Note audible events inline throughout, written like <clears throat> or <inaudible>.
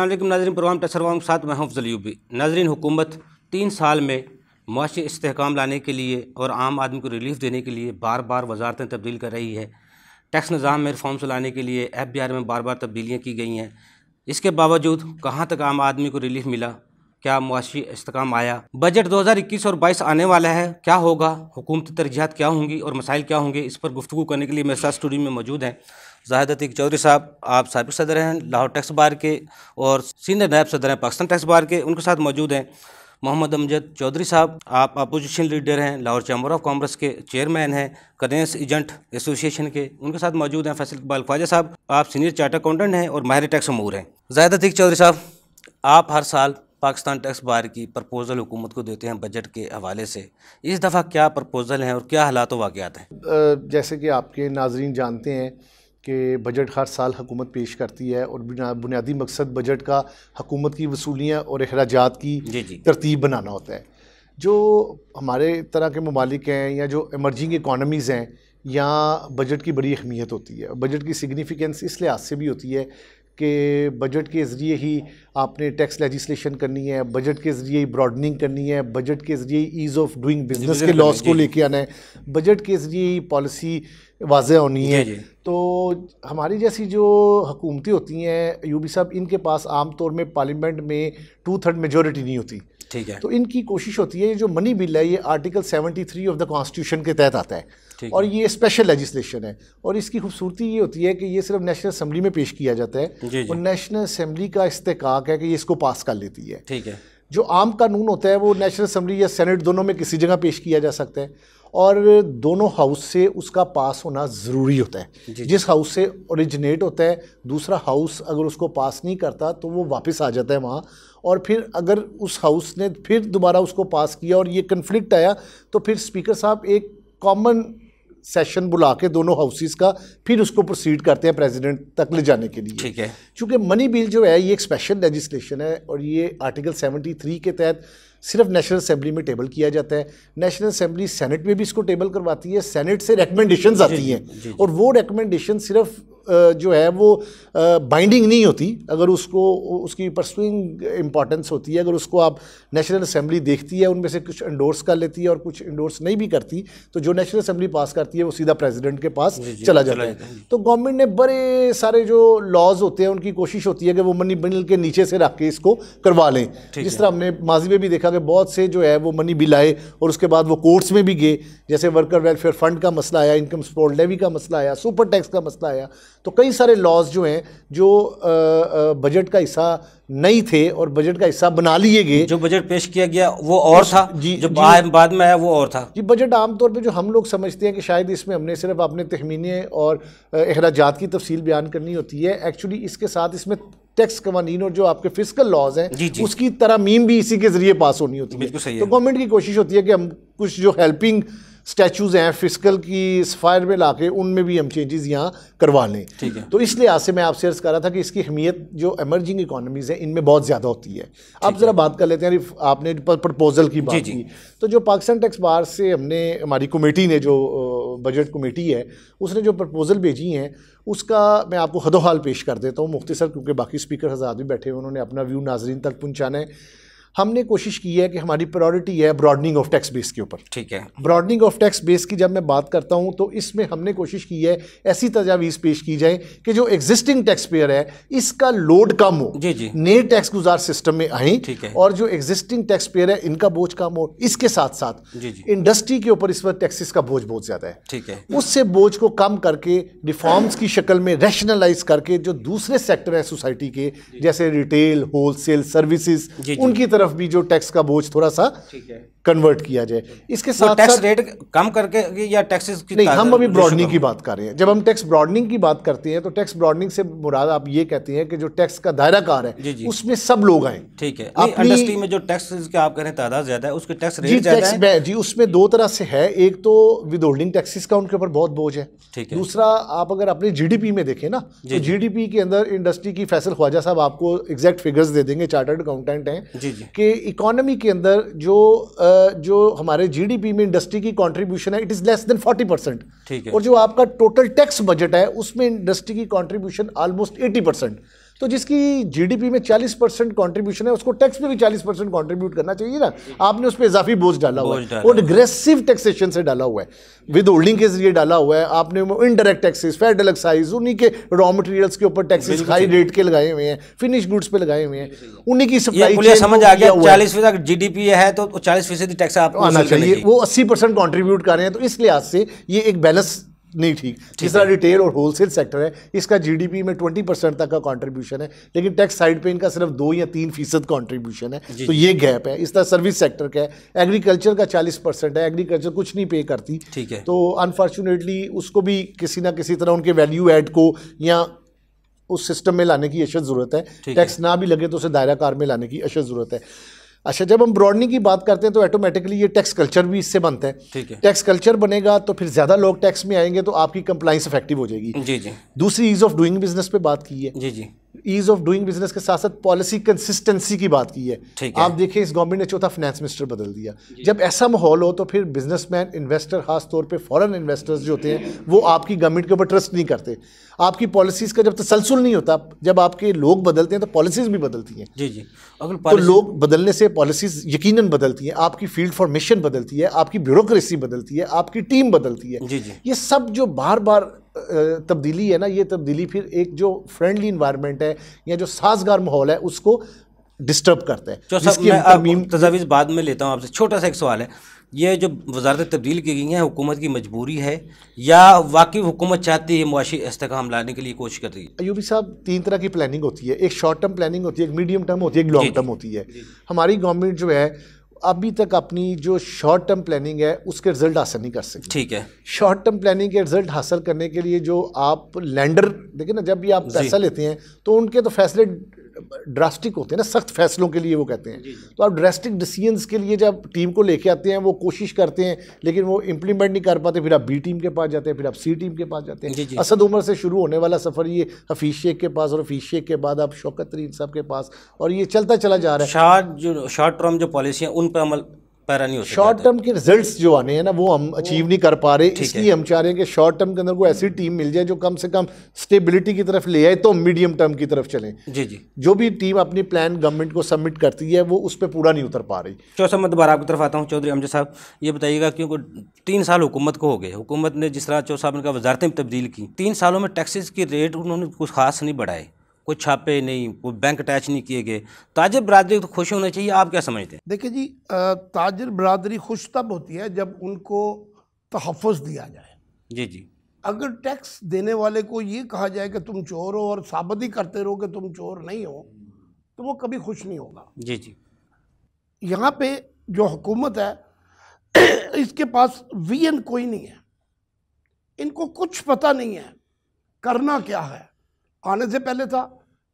Aslam नाजरन programme तसरवाम के साथ मैं हूँ जलयूबी नाजरीन हुकूमत तीन साल में मुआशी इसकाम लाने के लिए और आम आदमी को रिलीफ देने के लिए बार बार वजारतें तब्दील कर रही है टैक्स निज़ाम में रिफॉर्म्स लाने के लिए एफ बी आर में बार बार तब्दीलियाँ की गई हैं इसके बावजूद कहाँ तक आम आदमी को रिलीफ मिला क्या मुआशी इसकाम आया बजट दो हज़ार इक्कीस और बाईस आने वाला है क्या होगा हुकूमती तरजीहत क्या होंगी और मसाइल क्या होंगे इस पर गुफ्तु करने के लिए मेरे साथ स्टूडियो में मौजूद हैं जाहिद अतीक चौधरी साहब आप सबक सदर हैं लाहौर टैक्स बार के और सीनियर नायब सदर हैं पाकिस्तान टैक्स बार के उनके साथ मौजूद हैं मोहम्मद अमजद चौधरी साहब आप अपोजिशन लीडर हैं लाहौर चैम्बर ऑफ कॉमर्स के चेयरमैन हैं कदेंस एजेंट एसोसिएशन के उनके साथ मौजूद हैं फैसल इकबाल ख्वाजा साहब आप सीनियर चार्टर अकाउंटेंट हैं और माहिर टैक्स अमूर हैं जाहिद अतीक चौधरी साहब आप हर साल पाकिस्तान टैक्स बार की प्रपोजल हुकूमत को देते हैं बजट के हवाले से इस दफ़ा क्या प्रपोजल हैं और क्या हालात वाक़ हैं जैसे कि आपके नाजरन जानते हैं कि बजट हर साल हुकूमत पेश करती है और बुनियादी मकसद बजट का हकूमत की वसूलियाँ और अखराजात की तरतीब बनाना होता है जो हमारे तरह के ममालिक हैं या जो एमर्जिंग इकानमीज़ हैं यहाँ बजट की बड़ी अहमियत होती है बजट की सिग्निफिकेंस इस लिहाज से भी होती है कि बजट के ज़रिए ही आपने टैक्स लेजिस्लेशन करनी है बजट के ज़रिए ही ब्रॉडनिंग करनी है बजट के ज़रिए ईज़ ऑफ डूइंग बिजनेस के लॉस को लेके आना है बजट के ज़रिए ही पॉलिसी वाज होनी है तो हमारी जैसी जो हुकूमतें होती हैं यूबी साहब इनके पास आम तौर में पार्लियामेंट में टू थर्ड मेजोरिटी नहीं होती ठीक है तो इनकी कोशिश होती है जो मनी बिल है ये article three of the constitution के तहत आता है और ये स्पेशल लेजिस्लेशन है और इसकी खूबसूरती ये होती है कि ये सिर्फ नेशनल असम्बली में पेश किया जाता है और नेशनल असम्बली का इस्तेकाक है कि ये इसको पास कर लेती है ठीक है जो आम कानून होता है वो नेशनल असम्बली या सेनेट दोनों में किसी जगह पेश किया जा सकता है और दोनों हाउस से उसका पास होना ज़रूरी होता है जिस हाउस से ओरिजिनेट होता है दूसरा हाउस अगर उसको पास नहीं करता तो वो वापस आ जाता है वहाँ और फिर अगर उस हाउस ने फिर दोबारा उसको पास किया और ये कन्फ्लिक्ट आया तो फिर स्पीकर साहब एक कॉमन सेशन बुला के दोनों हाउसेस का फिर उसको प्रोसीड करते हैं प्रेसिडेंट तक ले जाने के लिए ठीक है क्योंकि मनी बिल जो है ये एक स्पेशल लेजिस्लेशन है और ये आर्टिकल 73 के तहत सिर्फ नेशनल असेंबली में टेबल किया जाता है नेशनल असेंबली सेनेट में भी इसको टेबल करवाती है सेनेट से रिकमेंडेशन आती हैं और वो रिकमेंडेशन सिर्फ जो है वो बाइंडिंग नहीं होती अगर उसको उसकी परसुइंग इम्पॉर्टेंस होती है अगर उसको आप नेशनल असम्बली देखती है उनमें से कुछ इंडोर्स कर लेती है और कुछ इंडोर्स नहीं भी करती तो जो नेशनल असम्बली पास करती है वो सीधा प्रेसिडेंट के पास चला जाता है तो गवर्नमेंट ने बड़े सारे जो लॉज होते हैं उनकी कोशिश होती है कि वो मनी बिल के नीचे से रख के इसको करवा लें जिस तरह हमने माजी में भी देखा कि बहुत से जो है वो मनी बिल आए और उसके बाद वो कोर्ट्स में भी गए जैसे वर्कर वेलफेयर फंड का मसला आया इनकम सपोर्ट लेवी का मसला आया सुपर टैक्स का मसला आया तो कई सारे लॉज जो हैं जो बजट का हिस्सा नहीं थे और बजट का हिस्सा बना लिए गए जो बजट पेश किया गया वो और था जी जो जी, बाद में आया वो और था जी बजट आमतौर पर जो हम लोग समझते हैं कि शायद इसमें हमने सिर्फ अपने तहमीने और अखराज की तफसील बयान करनी होती है एक्चुअली इसके साथ इसमें टैक्स कवानीन और जो आपके फिजिकल लॉज हैं उसकी तरमीम भी इसी के ज़रिए पास होनी होती है तो गवर्नमेंट की कोशिश होती है कि हम कुछ जो हेल्पिंग स्टैचूज़ हैं फिजिकल की सफ़ायर में ला के उनमें भी हम चेंजेस यहाँ करवा लें ठीक है तो इस लिहाज से मैं आपसे अर्ज़ कर रहा था कि इसकी अहमियत जो एमर्जिंग इकानमीज़ हैं इनमें बहुत ज़्यादा होती है अब ज़रा बात कर लेते हैं आपने प्रपोज़ल की बात की तो जो पाकिस्तान टैक्स बार से हमने हमारी कमेटी ने जो बजट कमेटी है उसने जो प्रपोज़ल भेजी हैं उसका मैं आपको हदोहाल पेश कर देता हूँ मुख्तसर क्योंकि बाकी स्पीकर हज़ार भी बैठे हुए उन्होंने अपना व्यू नाजरीन तक पहुँचाना है हमने कोशिश की है कि हमारी प्रायोरिटी है ब्रॉडनिंग ऑफ टैक्स बेस के ऊपर ठीक है ब्रॉडनिंग ऑफ टैक्स बेस की जब मैं बात करता हूँ तो इसमें हमने कोशिश की है ऐसी तजावीज़ पेश की जाए कि जो एग्जिस्टिंग टैक्स पेयर है इसका लोड कम हो जी जी नए टैक्स गुजार सिस्टम में आए ठीक है और जो एग्जिस्टिंग टैक्स पेयर है इनका बोझ कम हो इसके साथ साथ इंडस्ट्री के ऊपर इस वक्त टैक्सेस का बोझ बहुत ज़्यादा है ठीक है उससे बोझ को कम करके रिफॉर्म्स की शक्ल में रैशनलाइज करके जो दूसरे सेक्टर है सोसाइटी के जैसे रिटेल होलसेल सर्विसेज उनकी तरफ तरफ भी जो टैक्स का बोझ थोड़ा सा ठीक है कन्वर्ट किया जाए इसके साथ टैक्स रेट कम करके या टैक्सेस की नहीं हम अभी ब्रॉडनिंग की बात कर रहे हैं जब हम टैक्स ब्रॉडनिंग की बात करते हैं तो टैक्स ब्रॉडनिंग से मुराद आप ये कहते हैं कि जो टैक्स का दायरा कार है जी जी। उसमें सब लोग आए ठीक है इंडस्ट्री में जो टैक्स के आप कह रहे हैं तादाद ज्यादा है उसके टैक्स रेट ज्यादा जी उसमें दो तरह से है एक तो विद होल्डिंग टैक्सेस का उनके ऊपर बहुत बोझ है दूसरा आप अगर अपने जीडीपी में देखें ना तो जी के अंदर इंडस्ट्री की फैसल ख्वाजा साहब आपको एग्जैक्ट फिगर्स दे देंगे चार्टर्ड अकाउंटेंट हैं कि इकोनॉमी के अंदर जो जो हमारे जीडीपी में इंडस्ट्री की कंट्रीब्यूशन है it is less than 40 percent ठीक है और जो आपका टोटल टैक्स बजट है उसमें इंडस्ट्री की कंट्रीब्यूशन ऑलमोस्ट 80 परसेंट तो जिसकी जीडीपी में 40 परसेंट कॉन्ट्रीब्यूशन है उसको टैक्स में भी 40 परसेंट कॉन्ट्रीब्यूट करना चाहिए ना आपने उस पर इजाफी बोझ डाला हुआ है वो डिग्रेसिव टैक्सेशन से डाला हुआ है विद होल्डिंग के जरिए डाला हुआ है आपने इनडायरेक्ट टैक्सेस फेडरल एक्साइज उन्हीं के रॉ मटेरियल्स के ऊपर टैक्सेस हाई रेट के लगाए हुए हैं फिनिश गुड्स पे लगाए हुए हैं उन्हीं की सप्लाई समझ आ गया चालीस फीसद पी है तो चालीस फीसदी टैक्स आना चाहिए वो अस्सी परसेंट कॉन्ट्रीब्यूट कर रहे हैं तो इस लिहाज से ये एक बैलेंस नहीं ठीक तीसरा रिटेल और होलसेल सेक्टर है इसका जीडीपी में ट्वेंटी परसेंट तक का कंट्रीब्यूशन है लेकिन टैक्स साइड पे इनका सिर्फ दो या तीन फीसद कॉन्ट्रीब्यूशन है तो ये गैप है इस तरह सर्विस सेक्टर का है एग्रीकल्चर का चालीस परसेंट है एग्रीकल्चर कुछ नहीं पे करती ठीक है तो अनफॉर्चुनेटली उसको भी किसी ना किसी तरह उनके वैल्यू एड को या उस सिस्टम में लाने की अशद ज़रूरत है टैक्स ना भी लगे तो उसे दायरा कार में लाने की अशद ज़रूरत है अच्छा जब हम ब्रॉडनिंग की बात करते हैं तो ऑटोमेटिकली ये टैक्स कल्चर भी इससे बनता है ठीक है टैक्स कल्चर बनेगा तो फिर ज़्यादा लोग टैक्स में आएंगे तो आपकी कंप्लाइंस इफेक्टिव हो जाएगी जी जी दूसरी ईज़ ऑफ डूइंग बिजनेस पे बात की है जी जी ईज ऑफ डूइंग बिजनेस के साथ साथ पॉलिसी कंसिस्टेंसी की बात की है, है। आप देखिए इस गवर्नमेंट ने चौथा फाइनेंस मिनिस्टर बदल दिया जब ऐसा माहौल हो तो फिर बिजनेसमैन इन्वेस्टर खास तौर पे फॉरेन इन्वेस्टर्स जो होते हैं वो आपकी गवर्नमेंट के ऊपर ट्रस्ट नहीं करते आपकी पॉलिसीज का जब तसलसल नहीं होता जब आपके लोग बदलते हैं तो पॉलिसीज भी बदलती हैं जी जी अगर तो लोग बदलने से पॉलिसीज यकीन बदलती हैं आपकी फील्ड फॉर्मेशन बदलती है आपकी ब्यूरोक्रेसी बदलती है आपकी टीम बदलती है जी जी ये सब जो बार बार तब्दीली है ना ये तब्दीली फिर एक जो फ्रेंडली इन्वायरमेंट है या जो साजगार माहौल है उसको डिस्टर्ब करता है जो सब मैं तजावीज़ बाद में लेता हूँ आपसे छोटा सा एक सवाल है ये जो वजारत तब्दील की गई हैं हुकूमत की मजबूरी है या वाकई हुकूमत चाहती है मुआशी इसकाम लाने के लिए कोशिश कर रही है अयूबी साहब तीन तरह की प्लानिंग होती है एक शॉर्ट टर्म प्लानिंग होती है एक मीडियम टर्म होती है एक लॉन्ग टर्म होती है हमारी गवर्नमेंट जो है अभी तक अपनी जो शॉर्ट टर्म प्लानिंग है उसके रिजल्ट हासिल नहीं कर सकते ठीक है शॉर्ट टर्म प्लानिंग के रिजल्ट हासिल करने के लिए जो आप लैंडर देखिए ना जब भी आप पैसा लेते हैं तो उनके तो फैसले ड्रास्टिक होते हैं ना सख्त फैसलों के लिए वो कहते हैं तो आप ड्रास्टिक डिसीजंस के लिए जब टीम को लेके आते हैं वो कोशिश करते हैं लेकिन वो इंप्लीमेंट नहीं कर पाते फिर आप बी टीम के पास जाते हैं फिर आप सी टीम के पास जाते हैं असद उमर से शुरू होने वाला सफ़र ये हफीज़ शेख के पास और हफीज़ शेख के बाद आप शौकत तरीन साहब के पास और ये चलता चला जा रहा है शार्ट जो शॉर्ट टर्म जो पॉलिसी उन पर अमल पैरा नहीं हो शॉर्ट टर्म के रिजल्ट्स जो आने हैं ना वो हम अचीव नहीं कर पा रहे इसलिए हम चाह रहे हैं कि शॉर्ट टर्म के अंदर को ऐसी टीम मिल जाए जो कम से कम स्टेबिलिटी की तरफ ले आए तो मीडियम टर्म की तरफ चलें जी जी जो भी टीम अपनी प्लान गवर्नमेंट को सबमिट करती है वो उस पर पूरा नहीं उतर पा रही चौथा मैं दोबारा आपकी तरफ आता हूँ चौधरी अमजद साहब ये बताइएगा क्योंकि तीन साल हुकूमत को हो गए हुकूमत ने जिस तरह चौथा साहब ने कहा वजारतें तब्दील की तीन सालों में टैक्सेस की रेट उन्होंने कुछ खास नहीं बढ़ाए कोई छापे नहीं कोई बैंक अटैच नहीं किए गए ताजर बरदरी तो खुश होना चाहिए आप क्या समझते हैं देखिए जी ताजर बरदरी खुश तब होती है जब उनको तहफ़ दिया जाए जी जी अगर टैक्स देने वाले को ये कहा जाए कि तुम चोर हो और साबित ही करते रहो कि तुम चोर नहीं हो तो वो कभी खुश नहीं होगा जी जी यहाँ पे जो हुकूमत है इसके पास वीएन कोई नहीं है इनको कुछ पता नहीं है करना क्या है आने से पहले था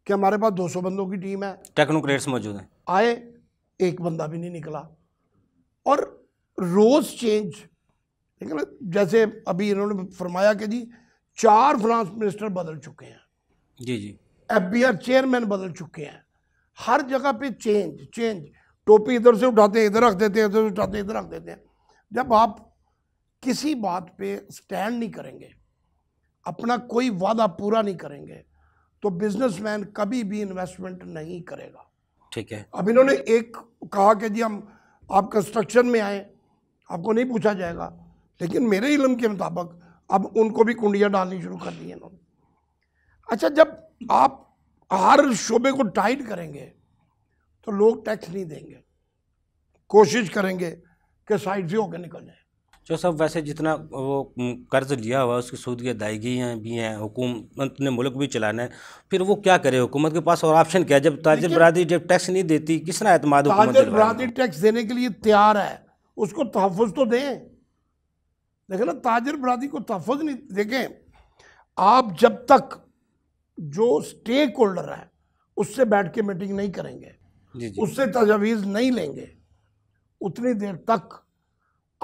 कि हमारे पास 200 बंदों की टीम है टेक्नोक्रेट्स मौजूद हैं आए एक बंदा भी नहीं निकला और रोज़ चेंज ठीक है ना जैसे अभी इन्होंने फरमाया कि जी चार फ्रांस मिनिस्टर बदल चुके हैं जी जी एफ चेयरमैन बदल चुके हैं हर जगह पे चेंज चेंज टोपी इधर से उठाते हैं इधर रख देते हैं इधर से उठाते हैं इधर रख देते हैं जब आप किसी बात पे स्टैंड नहीं करेंगे अपना कोई वादा पूरा नहीं करेंगे तो बिजनेसमैन कभी भी इन्वेस्टमेंट नहीं करेगा ठीक है अब इन्होंने एक कहा कि जी हम आप कंस्ट्रक्शन में आए आपको नहीं पूछा जाएगा लेकिन मेरे इलम के मुताबिक अब उनको भी कुंडियाँ डालनी शुरू कर दी इन्होंने अच्छा जब आप हर शोबे को टाइट करेंगे तो लोग टैक्स नहीं देंगे कोशिश करेंगे कि साइड से होकर निकल जाए जो सब वैसे जितना वो कर्ज़ लिया हुआ है उसकी सूद की अदायगियाँ भी हैं हुकूमत ने मुल्क भी चलाना है फिर वो क्या करे हुकूमत के पास और ऑप्शन क्या है जब ताजर बरदरी जब टैक्स नहीं देती किस तरह अतमाद बरदरी टैक्स देने के लिए तैयार है उसको तहफ़ तो दें देखें ना ताजर बरदरी को तहफ़ नहीं देखें आप जब तक जो स्टेक होल्डर है उससे बैठ के मीटिंग नहीं करेंगे उससे तजावीज़ नहीं लेंगे उतनी देर तक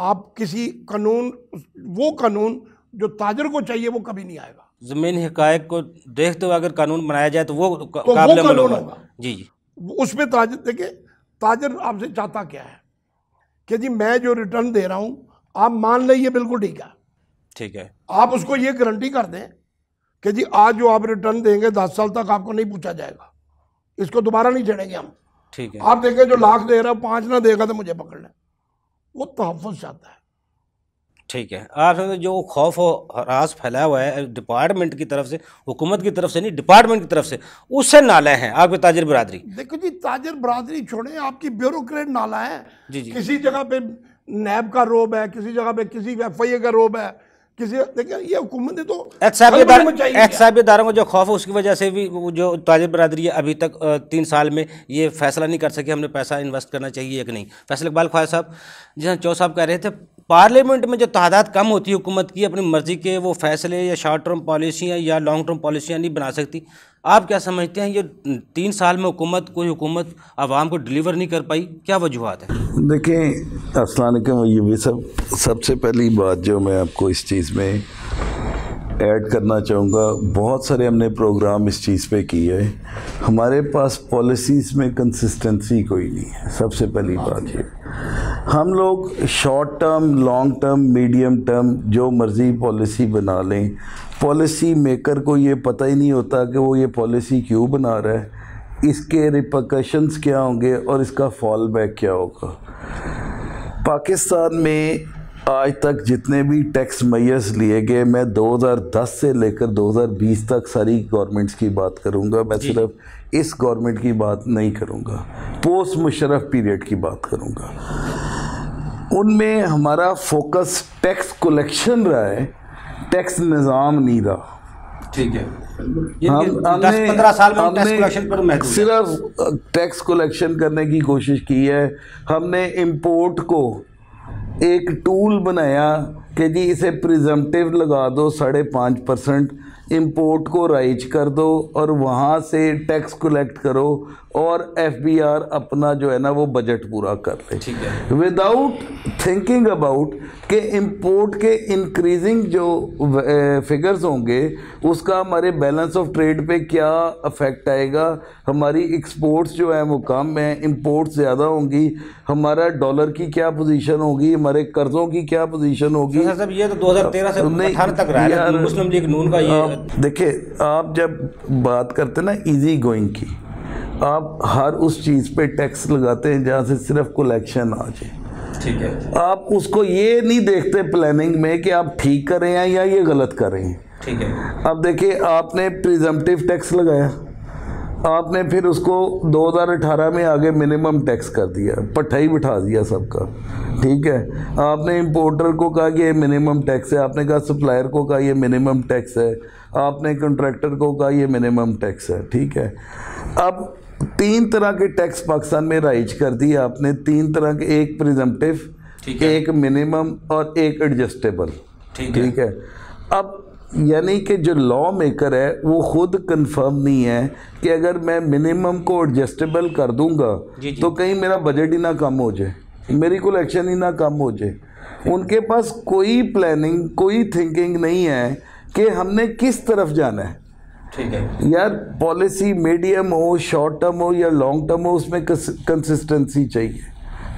आप किसी कानून वो कानून जो ताजर को चाहिए वो कभी नहीं आएगा ज़मीन हकायक को देखते तो हुए अगर कानून बनाया जाए तो वो तो वो कानून होगा जी जी उसमें ताजर देखिए ताजर आपसे चाहता क्या है कि जी मैं जो रिटर्न दे रहा हूँ आप मान लीजिए बिल्कुल ठीक है ठीक है आप उसको ये गारंटी कर दें कि जी आज जो आप रिटर्न देंगे दस साल तक आपको नहीं पूछा जाएगा इसको दोबारा नहीं छेड़ेंगे हम ठीक है आप देखें जो लाख दे रहा है पाँच ना देगा तो मुझे पकड़ना वो तहफ़ जाता है ठीक है समझते जो खौफ और हरास फैलाया हुआ है डिपार्टमेंट की तरफ से हुकूमत की तरफ से नहीं डिपार्टमेंट की तरफ से उससे नाला है आपके ताजर बरदरी देखो जी ताजर बरदरी छोड़े आपकी ब्यूरोक्रेट नाला है जी जी किसी जगह पे नैब का रोब है किसी जगह पे किसी एफ आई ए का रोब है किसी देखिए ये हुकूमत ने तो एहसाबियदारों को जो खौफ है उसकी वजह से भी जो ताजर बरदरी है अभी तक तीन साल में ये फैसला नहीं कर सके हमने पैसा इन्वेस्ट करना चाहिए या कि नहीं फैसल इकबाल ख्वाजा साहब जैसा हाँ, चौ साहब कह रहे थे पार्लियामेंट में जो तादाद कम होती है हुकूमत की अपनी मर्ज़ी के वो फैसले या शॉर्ट टर्म पॉलिसियाँ या लॉन्ग टर्म पॉलिसियाँ नहीं बना सकती आप क्या समझते हैं ये तीन साल में हुकूमत कोई हुकूमत आवाम को डिलीवर नहीं कर पाई क्या वजूहत है देखें असलान ये भी सब सबसे पहली बात जो मैं आपको इस चीज़ में ऐड करना चाहूँगा बहुत सारे हमने प्रोग्राम इस चीज़ पे किए हैं हमारे पास पॉलिसीज़ में कंसिस्टेंसी कोई नहीं है सबसे पहली बात ये हम लोग short term long term medium term जो मर्ज़ी पॉलिसी बना लें पॉलिसी मेकर को ये पता ही नहीं होता कि वो ये पॉलिसी क्यों बना रहा है इसके रिपोकशंस क्या होंगे और इसका फॉल बैक क्या होगा पाकिस्तान में आज तक जितने भी टैक्स मैस लिए गए मैं 2010 से लेकर 2020 तक सारी गवर्नमेंट्स की बात करूंगा मैं सिर्फ इस गवर्नमेंट की बात नहीं करूंगा पोस्ट मुशरफ पीरियड की बात करूंगा उनमें हमारा फोकस टैक्स कलेक्शन रहा है टैक्स निज़ाम नहीं रहा ठीक है हम साल में टैक्स कलेक्शन पर सिर्फ टैक्स कलेक्शन करने की कोशिश की है हमने इम्पोर्ट को एक टूल बनाया कि जी इसे प्रिजम्पटिव लगा दो साढ़े पाँच परसेंट इम्पोर्ट को राइज कर दो और वहाँ से टैक्स कलेक्ट करो और एफबीआर अपना जो है ना वो बजट पूरा कर ले विदाउट थिंकिंग अबाउट कि इंपोर्ट के इंक्रीजिंग जो फिगर्स eh, होंगे उसका हमारे बैलेंस ऑफ ट्रेड पे क्या अफेक्ट आएगा हमारी एक्सपोर्ट्स जो है वो कम है इंपोर्ट्स ज़्यादा होंगी हमारा डॉलर की क्या पोजीशन होगी हमारे कर्ज़ों की क्या पोजीशन होगी अच्छा, सब ये तो 2013 से हर तक रहा है मुस्लिम लीग नून का ये देखिए आप जब बात करते ना ईजी गोइंग की आप हर उस चीज़ पर टैक्स लगाते हैं जहाँ से सिर्फ कलेक्शन आ जाए ठीक है आप उसको ये नहीं देखते प्लानिंग में कि आप ठीक कर रहे हैं या ये गलत कर रहे हैं ठीक है अब देखिए आपने प्रिजम्पटिव टैक्स लगाया आपने फिर उसको 2018 में आगे मिनिमम टैक्स कर दिया पट्ठाई बिठा दिया सबका ठीक है आपने इंपोर्टर को कहा कि ये मिनिमम टैक्स है आपने कहा सप्लायर को कहा ये मिनिमम टैक्स है आपने कंट्रैक्टर को कहा ये मिनिमम टैक्स है ठीक है अब तीन तरह के टैक्स पाकिस्तान में राइज कर दिए आपने तीन तरह के एक प्रिजम्पटिव एक मिनिमम और एक एडजस्टेबल ठीक है, है? अब यानी कि जो लॉ मेकर है वो खुद कंफर्म नहीं है कि अगर मैं मिनिमम को एडजस्टेबल कर दूंगा जी जी। तो कहीं मेरा बजट ही ना कम हो जाए मेरी कलेक्शन ही ना कम हो जाए उनके पास कोई प्लानिंग कोई थिंकिंग नहीं है कि हमने किस तरफ जाना है ठीक है यार पॉलिसी मीडियम हो शॉर्ट टर्म हो या लॉन्ग टर्म हो उसमें कंसिस्टेंसी चाहिए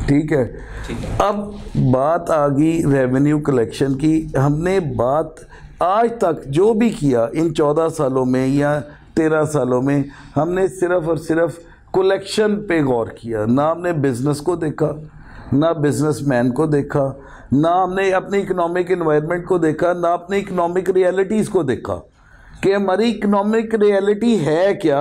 ठीक है अब बात आ गई रेवेन्यू कलेक्शन की हमने बात आज तक जो भी किया इन चौदह सालों में या तेरह सालों में हमने सिर्फ और सिर्फ कलेक्शन पे गौर किया ना हमने बिज़नेस को देखा ना बिजनेसमैन को देखा ना हमने अपने इकोनॉमिक इन्वायरमेंट को देखा ना अपने इकोनॉमिक रियलिटीज़ को देखा कि हमारी इकोनॉमिक रियलिटी है क्या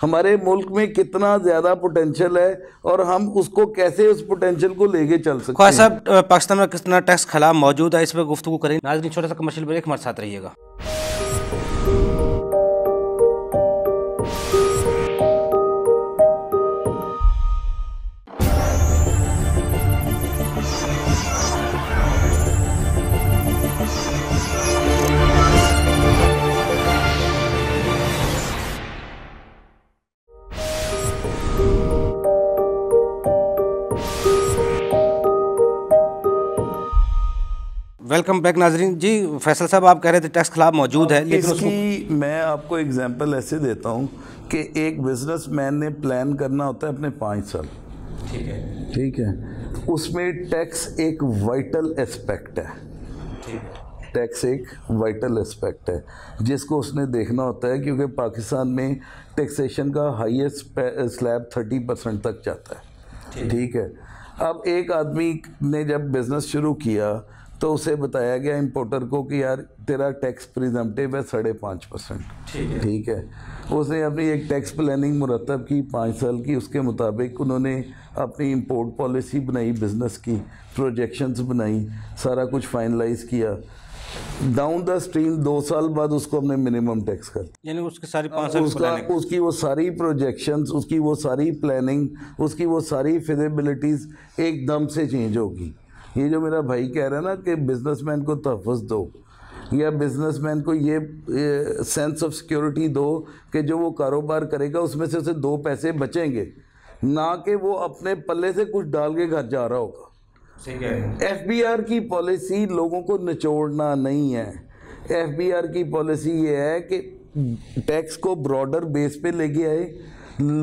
हमारे मुल्क में कितना ज़्यादा पोटेंशियल है और हम उसको कैसे उस पोटेंशियल को लेके चल सकते हैं साहब पाकिस्तान में कितना टैक्स खिलाफ मौजूद है इस पर गुफ्तु करेंगे छोटा सा कमर्शियल ब्रेक हमारे साथ रहिएगा वेलकम बैक नाजरीन जी फैसल साहब आप कह रहे थे टैक्स खिलाफ मौजूद है लेकिन उसकी मैं आपको एग्जांपल ऐसे देता हूँ कि एक बिजनेसमैन ने प्लान करना होता है अपने पाँच साल ठीक है ठीक है उसमें टैक्स एक वाइटल एस्पेक्ट है टैक्स एक वाइटल एस्पेक्ट है जिसको उसने देखना होता है क्योंकि पाकिस्तान में टैक्सेशन का हाइस्ट स्लैब थर्टी परसेंट तक जाता है ठीक है अब एक आदमी ने जब बिज़नेस शुरू किया तो उसे बताया गया इम्पोर्टर को कि यार तेरा टैक्स प्रिजम्पटिव है साढ़े पाँच परसेंट ठीक है उसने अपनी एक टैक्स प्लानिंग मुरतब की पाँच साल की उसके मुताबिक उन्होंने अपनी इम्पोर्ट पॉलिसी बनाई बिजनेस की प्रोजेक्शंस बनाई सारा कुछ फाइनलाइज किया डाउन द स्ट्रीम दो साल बाद उसको हमने मिनिमम टैक्स कर यानी उसके सारी पाँच साल उसका उसकी वो सारी प्रोजेक्शंस उसकी वो सारी प्लानिंग उसकी वो सारी फिजिबिलिटीज़ एकदम से चेंज होगी ये जो मेरा भाई कह रहा है ना कि बिजनेसमैन को तहफ़ दो या बिजनेसमैन को ये, ये सेंस ऑफ सिक्योरिटी दो कि जो वो कारोबार करेगा उसमें से उसे दो पैसे बचेंगे ना कि वो अपने पल्ले से कुछ डाल के घर जा रहा होगा एफ बी आर की पॉलिसी लोगों को निचोड़ना नहीं है एफ बी आर की पॉलिसी ये है कि टैक्स को ब्रॉडर बेस पे लेके आए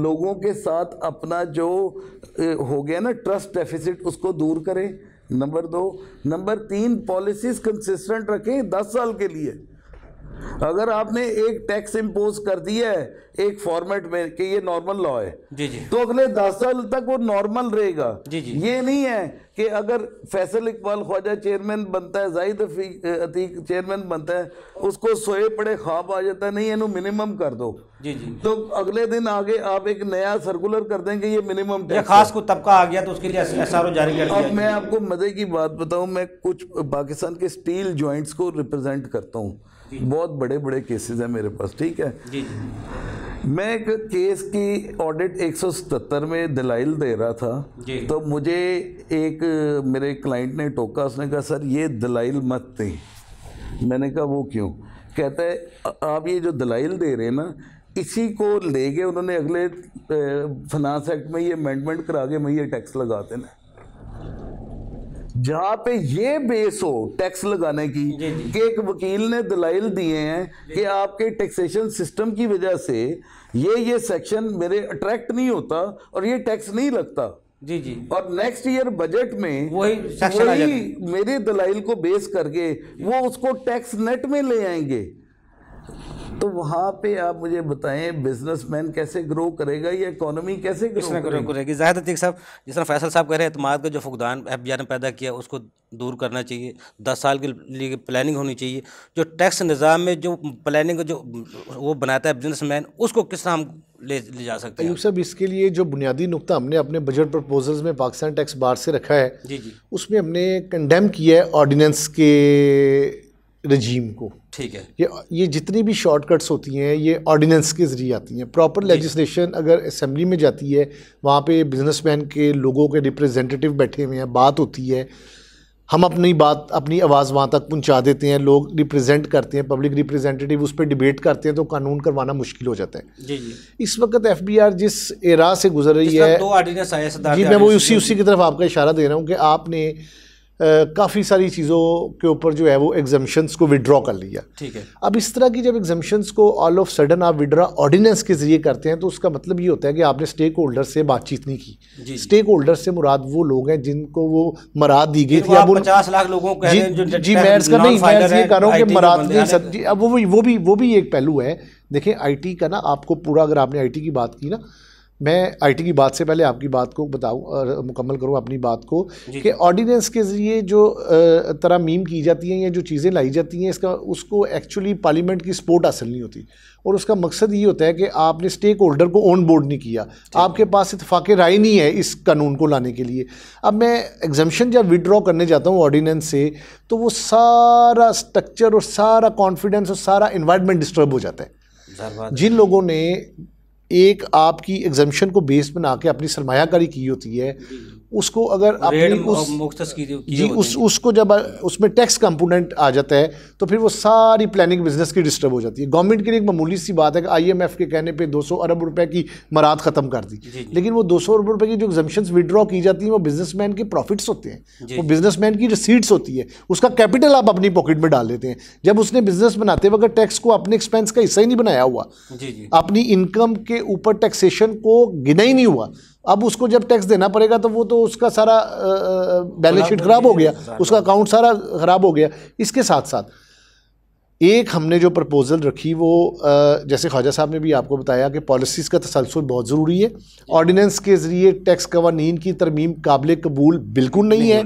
लोगों के साथ अपना जो हो गया ना ट्रस्ट डेफिसिट उसको दूर करें नंबर दो नंबर तीन पॉलिसीज कंसिस्टेंट रखें दस साल के लिए अगर आपने एक टैक्स इम्पोज कर दिया है एक फॉर्मेट में कि ये नॉर्मल लॉ है जी जी तो अगले दस साल तक वो नॉर्मल रहेगा जी जी ये नहीं है कि अगर फैसल इकबाल ख्वाजा चेयरमैन बनता है जाहिद अतीक चेयरमैन बनता है उसको सोए पड़े ख्वाब आ जाता है नहीं मिनिमम कर दो जी जी तो अगले दिन आगे आप एक नया सर्कुलर कर देंगे ये मिनिमम खास को तबका आ गया तो उसके लिए जारी कर अब मैं आपको मज़े की बात बताऊँ मैं कुछ पाकिस्तान के स्टील ज्वाइंट को रिप्रेजेंट करता हूँ बहुत बड़े बड़े केसेस हैं मेरे पास ठीक है जी जी। मैं एक केस की ऑडिट 177 में दलाइल दे रहा था तो मुझे एक मेरे क्लाइंट ने टोका उसने कहा सर ये दलाइल मत दें मैंने कहा वो क्यों कहता है आप ये जो दलाइल दे रहे हैं ना इसी को ले गए उन्होंने अगले फिनांस एक्ट में ये अमेंडमेंट करा के मैं ये टैक्स लगाते ना जहां पे ये बेस हो टैक्स लगाने की कि एक वकील ने दलाइल दिए हैं कि आपके टैक्सेशन सिस्टम की वजह से ये ये सेक्शन मेरे अट्रैक्ट नहीं होता और ये टैक्स नहीं लगता जी जी और नेक्स्ट ईयर बजट में वही वही मेरे दलाइल को बेस करके वो उसको टैक्स नेट में ले आएंगे तो वहाँ पे आप मुझे बताएं बिजनेसमैन कैसे ग्रो करेगा या इकोनॉमी कैसे ग्रो करेगी, जाहिर तक साहब जिस तरह फैसल साहब कह रहे हैं एतमाद का जो फुकदान एफ ने पैदा किया उसको दूर करना चाहिए दस साल के लिए प्लानिंग होनी चाहिए जो टैक्स निज़ाम में जो प्लानिंग जो वो बनाता है मैन उसको किस तरह हम ले ले जा सकते हैं साहब इसके लिए जो बुनियादी नुकता हमने अपने बजट प्रपोजल्स में पाकिस्तान टैक्स बार से रखा है जी जी उसमें हमने कंडेम किया है ऑर्डिनेंस के रजीम को ठीक है ये ये जितनी भी शॉर्टकट्स होती हैं ये ऑर्डिनेंस के ज़रिए आती हैं प्रॉपर लेजिस्लेशन अगर असम्बली में जाती है वहाँ पे बिजनेसमैन के लोगों के रिप्रेजेंटेटिव बैठे हुए हैं बात होती है हम अपनी बात अपनी आवाज़ वहाँ तक पहुँचा देते हैं लोग रिप्रेजेंट करते हैं पब्लिक रिप्रेजेंटेटिव उस पर डिबेट करते हैं तो कानून करवाना मुश्किल हो जाता है जी जी इस वक्त एफ बी आर जिस एरा से गुजर रही है जी मैं वो उसी उसी की तरफ आपका इशारा दे रहा हूँ कि आपने काफ़ी सारी चीज़ों के ऊपर जो है वो एग्जामेशंस को विड्रॉ कर लिया ठीक है अब इस तरह की जब एग्जामेशंस को ऑल ऑफ सडन आप विड्रा ऑर्डिनेंस के ज़रिए करते हैं तो उसका मतलब ये होता है कि आपने स्टेक होल्डर से बातचीत नहीं की स्टेक होल्डर से मुराद वो लोग हैं जिनको वो मराद दी गई थी अब पचास लाख लोगों को जी, मैं इसका नहीं मैं ये कह रहा हूँ कि मराद नहीं अब वो भी वो भी वो भी एक पहलू है देखें आईटी का ना आपको पूरा अगर आपने आईटी की बात की ना मैं आईटी की बात से पहले आपकी बात को बताऊं और मुकम्मल करूं अपनी बात को कि ऑर्डिनेंस के ज़रिए जो तरह मीम की जाती हैं या जो चीज़ें लाई जाती हैं इसका उसको एक्चुअली पार्लियामेंट की सपोर्ट हासिल नहीं होती और उसका मकसद ये होता है कि आपने स्टेक होल्डर को ऑन बोर्ड नहीं किया आपके पास इतफाक़ राय नहीं है इस कानून को लाने के लिए अब मैं एग्जामेशन जब विड्रॉ करने जाता हूँ ऑर्डिनेंस से तो वो सारा स्ट्रक्चर और सारा कॉन्फिडेंस और सारा इन्वायरमेंट डिस्टर्ब हो जाता है जिन लोगों ने एक आपकी एग्जामेशन को बेस बना के अपनी सरमाकारी की होती है उसको अगर आपने उस जी उस उसको जब उसमें टैक्स कंपोनेंट आ जाता है तो फिर वो सारी प्लानिंग बिजनेस की डिस्टर्ब हो जाती है गवर्नमेंट के लिए एक मामूली सी बात है कि आईएमएफ के कहने पे 200 अरब रुपए की मराद ख़त्म कर दी लेकिन वो 200 अरब रुपए की जो एग्जामेशन विदड्रॉ की जाती है वो बिजनेसमैन के प्रॉफिट्स होते हैं वो बिजनेसमैन की रिसीट्स होती है उसका कैपिटल आप अपनी पॉकेट में डाल देते हैं जब उसने बिजनेस बनाते वक्त टैक्स को अपने एक्सपेंस का हिस्सा ही नहीं बनाया हुआ अपनी इनकम के ऊपर टैक्सेशन को गिना ही नहीं हुआ अब उसको जब टैक्स देना पड़ेगा तो वो तो उसका सारा बैलेंस शीट खराब हो गया उसका अकाउंट सारा खराब हो गया इसके साथ साथ एक हमने जो प्रपोज़ल रखी वो जैसे ख्वाजा साहब ने भी आपको बताया कि पॉलिसीज़ का तसलसल बहुत ज़रूरी है ऑर्डीनेंस के ज़रिए टैक्स कवानीन की तरमीम काबिल कबूल बिल्कुल नहीं, नहीं है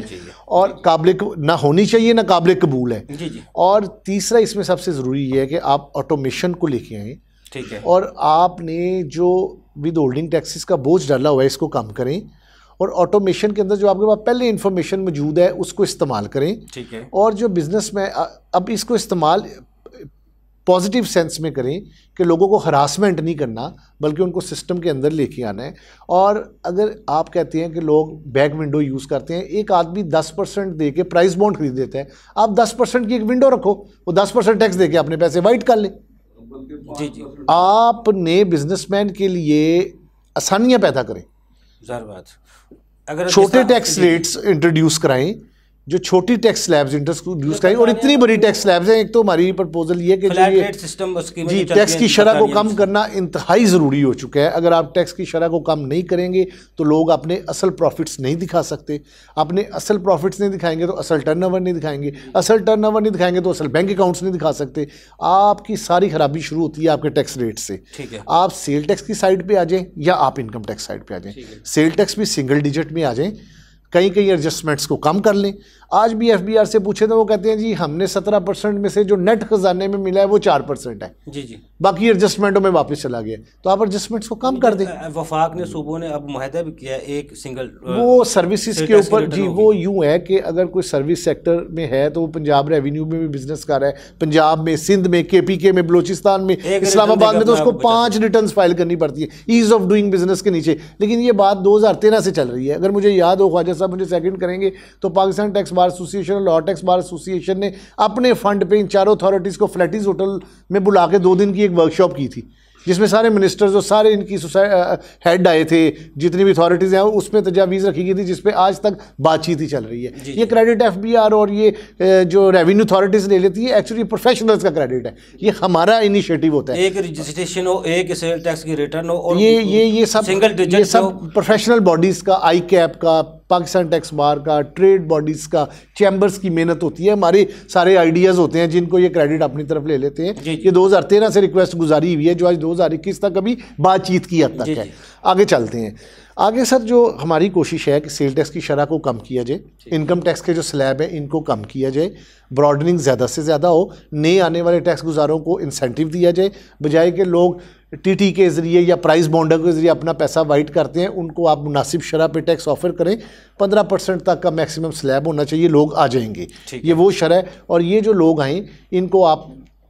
और काबिल ना होनी चाहिए ना काबिल कबूल है जी जी। और तीसरा इसमें सबसे ज़रूरी ये है कि आप ऑटोमेशन को लेके आएँ ठीक है और आपने जो विद होल्डिंग टैक्सेस का बोझ डाला हुआ है इसको कम करें और ऑटोमेशन के अंदर जो आपके पास पहले इन्फॉर्मेशन मौजूद है उसको इस्तेमाल करें ठीक है और जो बिज़नेस में अब इसको इस्तेमाल पॉजिटिव सेंस में करें कि लोगों को हरासमेंट नहीं करना बल्कि उनको सिस्टम के अंदर लेके आना है और अगर आप कहते हैं कि लोग बैक विंडो यूज़ करते हैं एक आदमी दस परसेंट दे के प्राइस बॉन्ड खरीद देता है आप दस परसेंट की एक विंडो रखो वो दस परसेंट टैक्स दे के अपने पैसे वाइट कर लें जी जी तो आप नए बिजनेसमैन के लिए आसानियाँ पैदा करें बात अगर छोटे टैक्स रेट्स इंट्रोड्यूस कराएं जो छोटी टैक्स स्लैब्स इंटरेस्ट यूज करेंगे और इतनी तो बड़ी टैक्स स्लैब्स हैं एक तो हमारी प्रपोजल ये कि सिस्टम जी टैक्स की शरह को कम करना इंतहाई ज़रूरी हो चुका है अगर आप टैक्स की शरह को कम नहीं करेंगे तो लोग अपने असल प्रॉफिट्स नहीं दिखा सकते अपने असल प्रॉफिट्स नहीं दिखाएंगे तो असल टर्न नहीं दिखाएंगे असल टर्न नहीं दिखाएंगे तो असल बैंक अकाउंट्स नहीं दिखा सकते आपकी सारी खराबी शुरू होती है आपके टैक्स रेट से आप सेल टैक्स की साइड पर आ जाएँ या आप इनकम टैक्स साइड पर आ जाएँ सेल टैक्स भी सिंगल डिजिट में आ जाएँ कई कई एडजस्टमेंट्स को कम कर लें आज भी एफ से पूछे तो वो कहते हैं जी हमने सत्रह परसेंट में से जो नेट खजाने में मिला है वो चार परसेंट है जी जी बाकी एडजस्टमेंटों में वापस चला गया तो आप एडजस्टमेंट्स को कम कर दें वफाक ने सूबों ने अब माहिदा भी किया एक सिंगल वो सर्विसेज के ऊपर जी वो यूँ है कि अगर कोई सर्विस सेक्टर में है तो वो पंजाब रेवेन्यू में भी बिजनेस कर रहा है पंजाब में सिंध में के पी के में बलोचिस्तान में इस्लामाबाद में तो उसको पाँच रिटर्न फाइल करनी पड़ती है ईज़ ऑफ डूइंग बिजनेस के नीचे लेकिन ये बात दो से चल रही है अगर मुझे याद हो ख्वाजा साहब मुझे सेकेंड करेंगे तो पाकिस्तान टैक्स बार एसोसिएशन और लॉटेक्स बार एसोसिएशन ने अपने फंड पे इन चारों अथॉरिटीज़ को फ्लैटिस होटल में बुला के दो दिन की एक वर्कशॉप की थी जिसमें सारे मिनिस्टर्स और सारे इनकी हेड आए थे जितनी भी अथॉरिटीज़ हैं उसमें तजावीज़ तो रखी गई थी जिसपे आज तक बातचीत ही चल रही है ये क्रेडिट एफ और ये जो रेवेन्यू अथॉरिटीज़ ले लेती है एक्चुअली प्रोफेशनल्स का क्रेडिट है ये हमारा इनिशिएटिव होता है एक रजिस्ट्रेशन हो एक सेल टैक्स की रिटर्न हो और ये ये ये सब सिंगल ये सब प्रोफेशनल बॉडीज़ का आई कैप का पाकिस्तान टैक्स बार का ट्रेड बॉडीज़ का चैम्बर्स की मेहनत होती है हमारे सारे आइडियाज़ होते हैं जिनको ये क्रेडिट अपनी तरफ ले लेते हैं ये 2013 से रिक्वेस्ट गुजारी हुई है जो आज 2021 तक अभी बातचीत की हद तक है आगे चलते हैं आगे सर जो हमारी कोशिश है कि सेल टैक्स की शरह को कम किया जाए इनकम टैक्स के जो स्लैब हैं इनको कम किया जाए ब्रॉडनिंग ज़्यादा से ज़्यादा हो नए आने वाले टैक्स गुजारों को इंसेंटिव दिया जाए बजाय कि लोग टीटी के ज़रिए या प्राइस बॉन्डर के ज़रिए अपना पैसा वाइट करते हैं उनको आप मुनासिब शरह पे टैक्स ऑफर करें पंद्रह परसेंट तक का मैक्सिमम स्लैब होना चाहिए लोग आ जाएंगे ये वो शरह और ये जो लोग आएँ इनको आप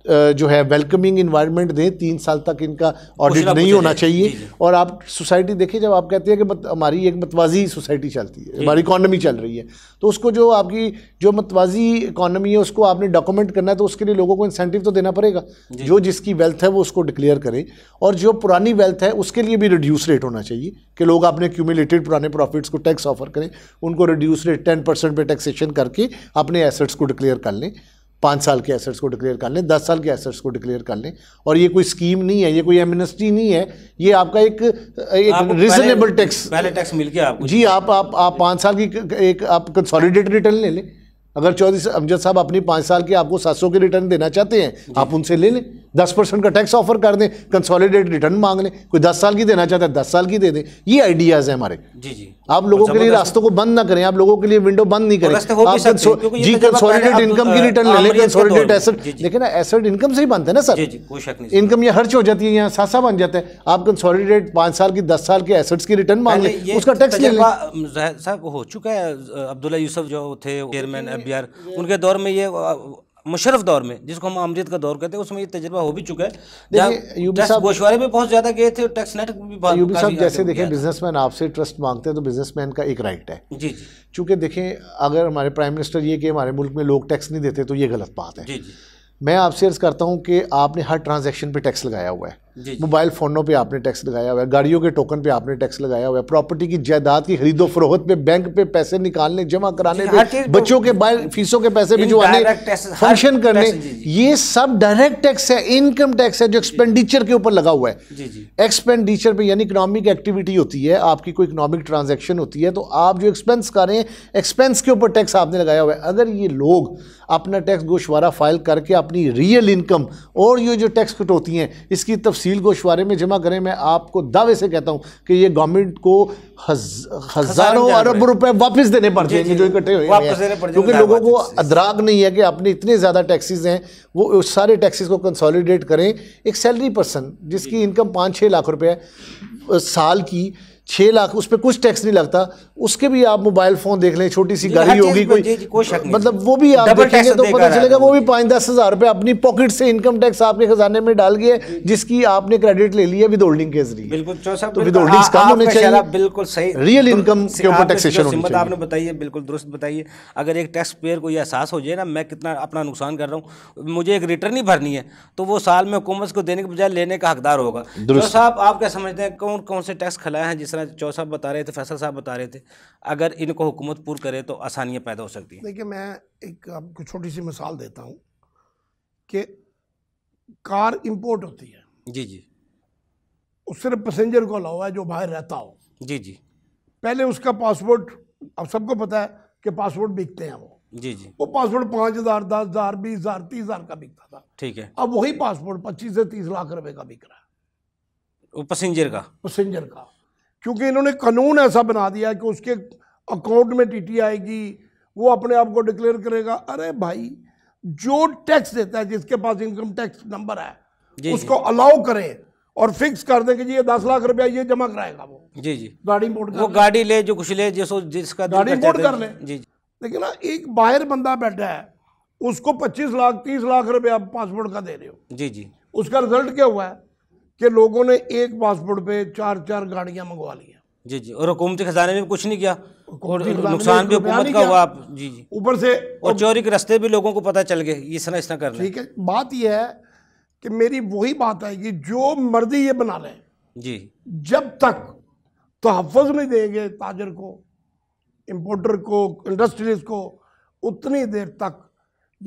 जो है वेलकमिंग इन्वायरमेंट दें तीन साल तक इनका ऑडिट नहीं होना चाहिए और आप सोसाइटी देखें जब आप कहते हैं कि हमारी एक मतवाजी सोसाइटी चलती है हमारी इकानमी चल रही है तो उसको जो आपकी जो मतवाजी इकानमी है उसको आपने डॉक्यूमेंट करना है तो उसके लिए लोगों को इंसेंटिव तो देना पड़ेगा जो जिसकी वेल्थ है वो उसको डिक्लेयर करें और जो पुरानी वेल्थ है उसके लिए भी रिड्यूस रेट होना चाहिए कि लोग अपने क्यूमिलेटेड पुराने प्रॉफिट्स को टैक्स ऑफर करें उनको रिड्यूस रेट टेन परसेंट पर टैक्सेशन करके अपने एसेट्स को डिक्लेयर कर लें पाँच साल के एसेट्स को डिक्लेयर कर लें दस साल के एसेट्स को डिक्लेयर कर लें और ये कोई स्कीम नहीं है ये कोई एमनेस्टी नहीं है ये आपका एक एक रिजनेबल टैक्स पहले टैक्स मिल गया आपको जी आप आप आप पाँच साल की एक आप कंसोलिडेटेड रिटर्न ले लें अगर चौधरी अमजद साहब अपनी पाँच साल की आपको सात सौ रिटर्न देना चाहते हैं आप उनसे ले लें दस परसेंट का टैक्स ऑफर कर दें कंसोलिडेट रिटर्न मांग लें कोई दस साल की देना चाहता है दस साल की दे दें ये आइडियाज़ हैं हमारे जी जी आप लोगों अच्छा, के लिए मतलब रास्तों को बंद ना करें आप लोगों के लिए विंडो बंद नहीं करें आप जी तो कंसोलिडेट इनकम की रिटर्न ले लें कंसोलिडेट एसेट लेकिन एसेट इनकम से ही बनते हैं ना सर जी कोई शक नहीं इनकम ये खर्च हो जाती है यहाँ सासा बन जाते हैं आप कंसोलिडेट पांच साल की दस साल के एसेट्स की रिटर्न मांग लें उसका टैक्स ले लें साहब हो चुका है अब्दुल्ला यूसुफ जो थे चेयरमैन एफ उनके दौर में ये मुशरफ दौर में जिसको हम अमृत का दौर कहते हैं उसमें ये तजर्बा हो भी चुका है देखिए गोशवारे में बहुत ज़्यादा गए थे टैक्स नेट भी साहब जैसे देखें बिजनेसमैन आपसे ट्रस्ट मांगते हैं तो बिजनेसमैन का एक राइट है जी जी चूँकि देखें अगर हमारे प्राइम मिनिस्टर ये कि हमारे मुल्क में लोग टैक्स नहीं देते तो ये गलत बात है जी जी मैं आपसे अर्ज़ करता हूँ कि आपने हर ट्रांजेक्शन पर टैक्स लगाया हुआ है मोबाइल फ़ोनों पे आपने टैक्स लगाया हुआ है गाड़ियों के टोकन पे आपने टैक्स लगाया हुआ है प्रॉपर्टी की जायदाद की खरीदो फरोहत पे बैंक पे पैसे निकालने जमा कराने पे तो बच्चों के बाहर फीसों के पैसे भिजवाने फंक्शन करने ये सब डायरेक्ट टैक्स है इनकम टैक्स है जो एक्सपेंडिचर के ऊपर लगा हुआ है एक्सपेंडिचर पर यानी इकोनॉमिक एक्टिविटी होती है आपकी कोई इकोनॉमिक ट्रांजेक्शन होती है तो आप जो एक्सपेंस कर रहे हैं एक्सपेंस के ऊपर टैक्स आपने लगाया हुआ है अगर ये लोग अपना टैक्स गोशवारा फाइल करके अपनी रियल इनकम और ये जो टैक्स कटौती हैं इसकी तफ तफसील गोशवारे में जमा करें मैं आपको दावे से कहता हूँ कि ये गवर्नमेंट को हज़ारों अरब रुपए वापस देने पड़ जाएंगे जो इकट्ठे हुए क्योंकि लोगों को अदराग नहीं है कि आपने इतने ज़्यादा टैक्सीज हैं वो उस सारे टैक्सीज को कंसोलिडेट करें एक सैलरी पर्सन जिसकी इनकम पाँच छः लाख रुपये साल की छः लाख उस पर कुछ टैक्स नहीं लगता उसके भी आप मोबाइल फ़ोन देख लें छोटी सी गाड़ी होगी कोई मतलब वो भी आप देखेंगे तो पता चलेगा वो भी पाँच दस हज़ार रुपये अपनी पॉकेट से इनकम टैक्स आपके खजाने में डाल गया जिसकी आपने क्रेडिट ले लिया विद होल्डिंग के जरिए बिल्कुल तो विद होल्डिंग कम होने चाहिए बिल्कुल सही रियल इनकम के ऊपर टैक्सेशन होनी चाहिए आपने बताइए बिल्कुल दुरुस्त बताइए अगर एक टैक्स पेयर को यह एहसास हो जाए ना मैं कितना अपना नुकसान कर रहा हूँ मुझे एक रिटर्न ही भरनी है तो वो साल में हुकूमत को देने के बजाय लेने का हकदार होगा साहब आप क्या समझते हैं कौन कौन से टैक्स खिलाए हैं जिस तरह चौ साहब बता रहे थे फैसल साहब बता रहे थे अगर इनको हुकूमत पूर करे तो आसानियाँ पैदा हो सकती हैं देखिए मैं एक आपको छोटी सी मिसाल देता हूँ कि कार इम्पोर्ट होती है जी जी उस सिर्फ पैसेंजर को अलाउ है जो बाहर रहता हो जी जी पहले उसका पासपोर्ट अब सबको पता है कि पासपोर्ट बिकते हैं वो जी जी वो पासपोर्ट पाँच हज़ार दस हज़ार बीस हज़ार तीस हज़ार का बिकता था ठीक है अब वही पासपोर्ट पच्चीस से तीस लाख रुपए का बिक रहा है वो पैसेंजर का पैसेंजर का क्योंकि इन्होंने कानून ऐसा बना दिया कि उसके अकाउंट में टीटी आएगी वो अपने आप को डिक्लेयर करेगा अरे भाई जो टैक्स देता है जिसके पास इनकम टैक्स नंबर है उसको अलाउ करें और फिक्स कर दें कि जी ये दस लाख रुपया ये जमा कराएगा वो जी जी गाड़ी मोड वो गाड़ी ले जो कुछ ले जिसको जिसका गाड़ी इम्पोर्ट कर ले जी जी लेकिन ना एक बाहर बंदा बैठा है उसको पच्चीस लाख तीस लाख रुपया पासपोर्ट का दे रहे हो जी जी उसका रिजल्ट क्या हुआ है कि लोगों ने एक पासपोर्ट पे चार चार गाड़ियां मंगवा लिया जी जी और हुकूमती खजाने में कुछ नहीं किया और नुकसान भी हुकूमत का हुआ आप जी जी ऊपर से और चोरी के रास्ते भी लोगों को पता चल गए इस तरह इस तरह कर ठीक है बात यह है कि मेरी वही बात आएगी जो मर्जी ये बना लें जी जब तक तहफ़ नहीं देंगे ताजर को इम्पोर्टर को इंडस्ट्रीज को उतनी देर तक